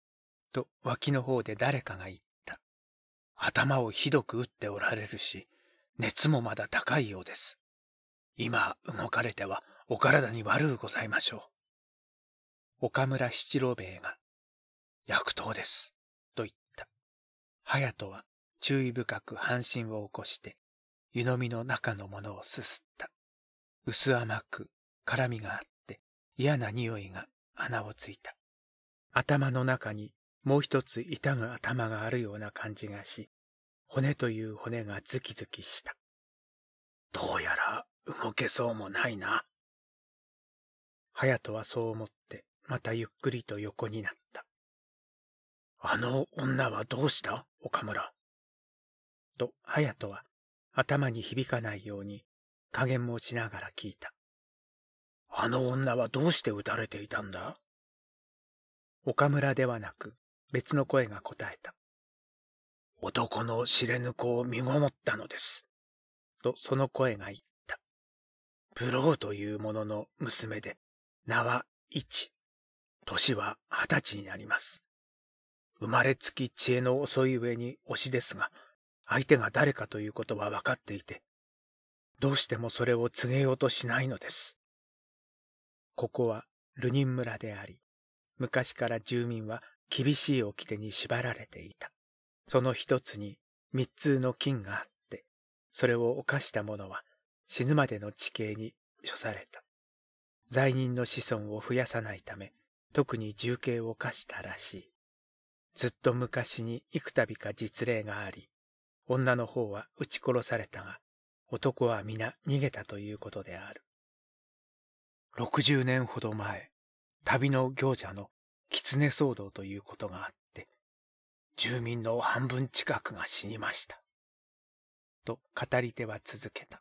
と脇の方で誰かが言った。頭をひどく打っておられるし、熱もまだ高いようです。今動かれてはお体に悪うございましょう。岡村七郎兵衛が、薬刀です、と言った。隼人は注意深く半身を起こして、湯飲みの中のものをすすった。薄甘く辛みがあって嫌な匂いが穴をついた。頭の中にもう一つ痛む頭があるような感じがし、骨という骨がズキズキした。どうやら動けそうもないな。隼人はそう思って、またゆっくりと横になった。あの女はどうした岡村。と、隼人は頭に響かないように加減もしながら聞いた。あの女はどうして撃たれていたんだ岡村ではなく、別の声が答えた。男の知れぬ子を身ごもったのです。とその声が言った。ブローという者の娘で、名は一。年は二十歳になります。生まれつき知恵の遅い上に推しですが、相手が誰かということは分かっていて、どうしてもそれを告げようとしないのです。ここはルニン村であり、昔から住民は厳しい掟に縛られていた。その一つに三つの金があって、それを犯した者は死ぬまでの地形に処された。罪人の子孫を増やさないため、特に重刑を犯したらしい。ずっと昔に幾度か実例があり、女の方は撃ち殺されたが、男は皆逃げたということである。六十年ほど前、旅の行者の狐騒動ということがあって、住民の半分近くが死にました。と語り手は続けた。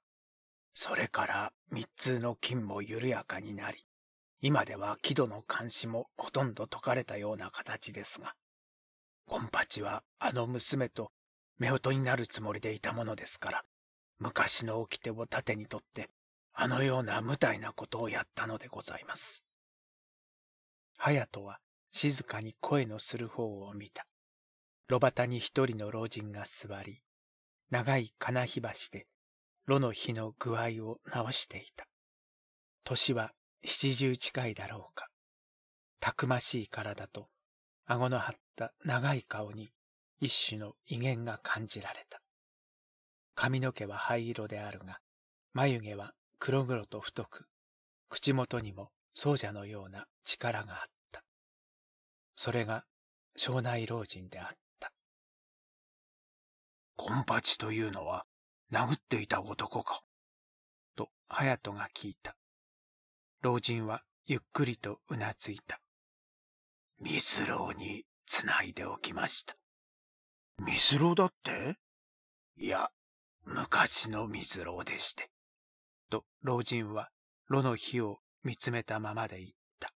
それから密通の金も緩やかになり、今では木戸の監視もほとんど解かれたような形ですが、ゴンパチはあの娘と夫婦になるつもりでいたものですから、昔の掟を盾にとって、あのような無体なことをやったのでございます。隼人は静かに声のする方を見た。炉端に一人の老人が座り、長い金火箸で炉の火の具合を直していた。年は七十近いだろうか。たくましい体と、顎の張った長い顔に一種の威厳が感じられた。髪の毛は灰色であるが、眉毛は黒々と太く、口元にも奏者のような力があった。それが庄内老人であった。コンパチというのは殴っていた男か。と、隼人が聞いた。老人はゆっくりとうなついた。ミスローにつないでおきました。ミスローだっていや、昔のミスローでして。と、老人は炉の火を見つめたままで言った。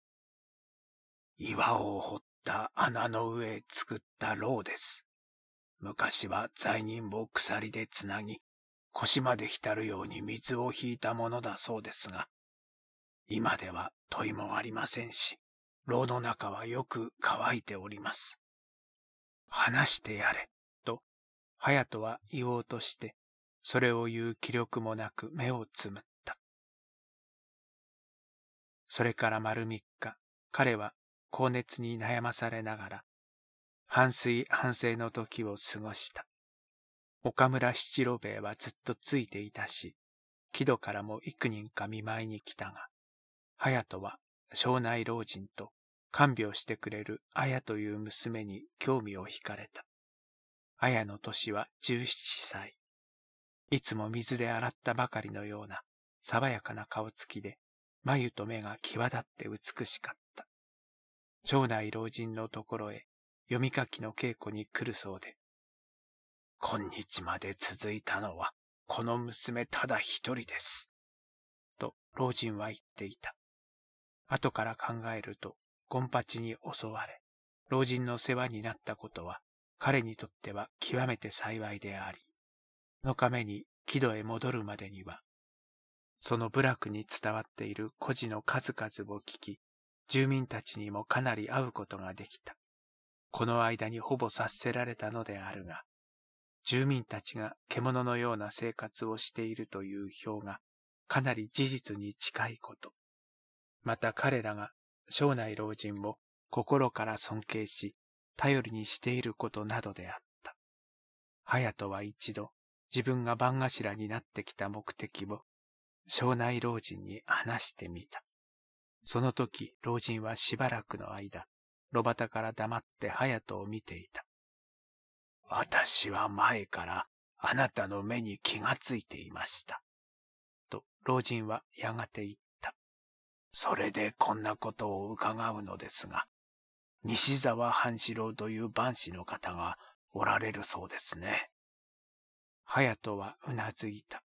岩を掘った穴の上作った牢です。昔は罪人を鎖でつなぎ、腰まで浸るように水を引いたものだそうですが、今では問いもありませんし、牢の中はよく乾いております。話してやれ、と、隼人は言おうとして、それを言う気力もなく目をつむった。それから丸三日、彼は高熱に悩まされながら、半水半生の時を過ごした。岡村七郎兵衛はずっとついていたし、木戸からも幾人か見舞いに来たが、隼人は庄内老人と看病してくれる綾という娘に興味を惹かれた。綾の年は十七歳。いつも水で洗ったばかりのような爽やかな顔つきで、眉と目が際立って美しかった。町内老人のところへ読み書きの稽古に来るそうで、今日まで続いたのはこの娘ただ一人です。と老人は言っていた。後から考えると、ゴンパチに襲われ、老人の世話になったことは、彼にとっては極めて幸いであり、のために木戸へ戻るまでには、その部落に伝わっている孤児の数々を聞き、住民たちにもかなり会うことができた。この間にほぼ察せられたのであるが、住民たちが獣のような生活をしているという表がかなり事実に近いこと。また彼らが省内老人を心から尊敬し、頼りにしていることなどであった。隼人は一度自分が番頭になってきた目的を、省内老人に話してみた。その時、老人はしばらくの間、路端から黙って隼人を見ていた。私は前からあなたの目に気がついていました。と老人はやがて言った。それでこんなことを伺うのですが、西沢半四郎という番士の方がおられるそうですね。隼人はうなずいた。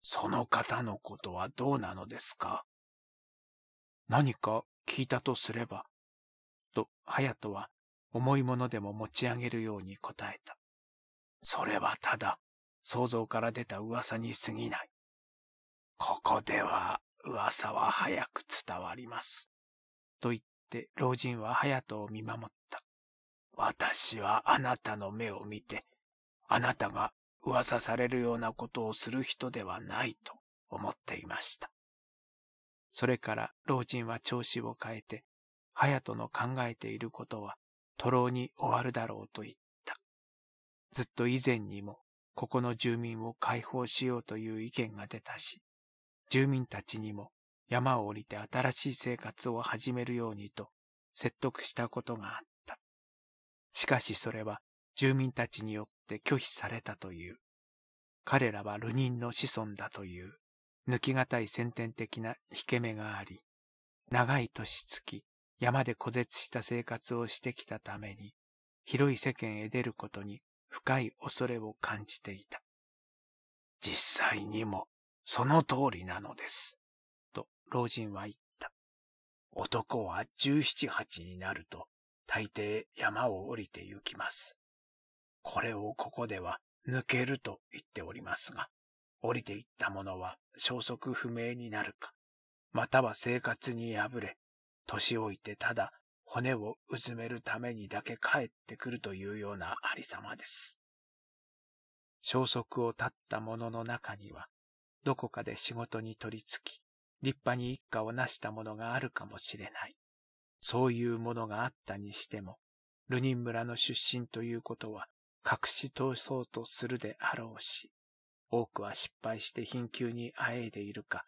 その方のことはどうなのですか何か聞いたとすれば、と、隼人は重いものでも持ち上げるように答えた。それはただ、想像から出た噂に過ぎない。ここでは噂は早く伝わります。と言って老人は隼人を見守った。私はあなたの目を見て、あなたが噂されるようなことをする人ではないと思っていました。それから老人は調子を変えて、隼人の考えていることは、徒労に終わるだろうと言った。ずっと以前にも、ここの住民を解放しようという意見が出たし、住民たちにも山を降りて新しい生活を始めるようにと説得したことがあった。しかしそれは住民たちによって拒否されたという。彼らは流人の子孫だという。抜きがたい先天的な引け目があり、長い年月、山で孤絶した生活をしてきたために、広い世間へ出ることに深い恐れを感じていた。実際にも、その通りなのです。と老人は言った。男は十七八になると、大抵山を降りて行きます。これをここでは抜けると言っておりますが、降りていった者は消息不明になるか、または生活に敗れ、年老いてただ骨をうずめるためにだけ帰ってくるというようなありさまです。消息を絶った者の中には、どこかで仕事に取りつき、立派に一家を成した者があるかもしれない。そういうものがあったにしても、ルニン村の出身ということは隠し通そうとするであろうし、多くは失敗して貧窮にあえいでいるか、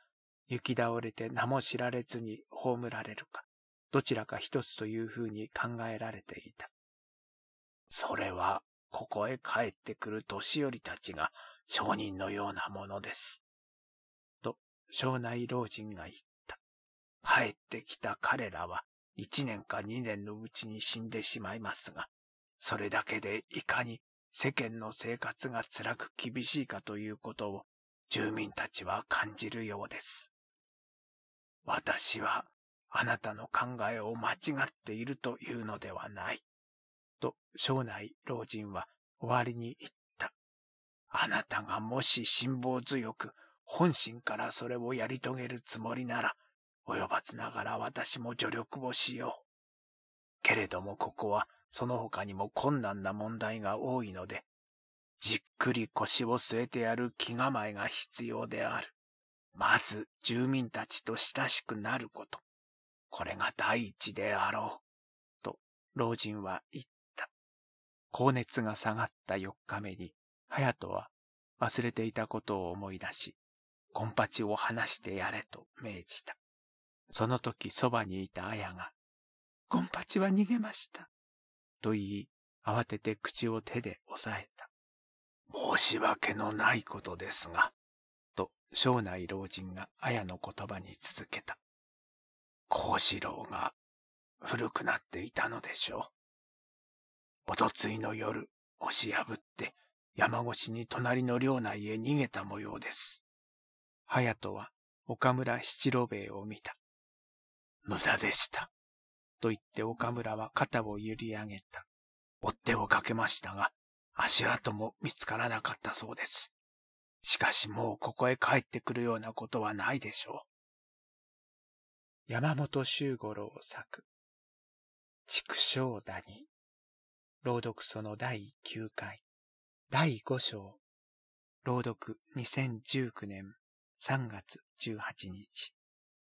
行き倒れて名も知られずに葬られるか、どちらか一つというふうに考えられていた。それは、ここへ帰ってくる年寄りたちが商人のようなものです。と、庄内老人が言った。帰ってきた彼らは、一年か二年のうちに死んでしまいますが、それだけでいかに世間の生活が辛く厳しいかということを住民たちは感じるようです。私はあなたの考えを間違っているというのではない。と、庄内老人は終わりに言った。あなたがもし辛抱強く本心からそれをやり遂げるつもりなら、及ばずながら私も助力をしよう。けれどもここはその他にも困難な問題が多いので、じっくり腰を据えてやる気構えが必要である。まず住民たちと親しくなること。これが第一であろう。と老人は言った。高熱が下がった四日目に、隼人は忘れていたことを思い出し、コンパチを離してやれと命じた。その時そばにいた綾が、コンパチは逃げました。と言い、慌てて口を手で押さえた。申し訳のないことですが、と庄内老人が綾の言葉に続けた。幸四郎が古くなっていたのでしょう。おとついの夜、押し破って山越しに隣の領内へ逃げた模様です。隼人は岡村七郎兵衛を見た。無駄でした。と言って岡村は肩を揺り上げた。追っ手をかけましたが、足跡も見つからなかったそうです。しかしもうここへ帰ってくるようなことはないでしょう。山本周五郎作、畜生谷、朗読その第9回、第5章、朗読2019年3月18日。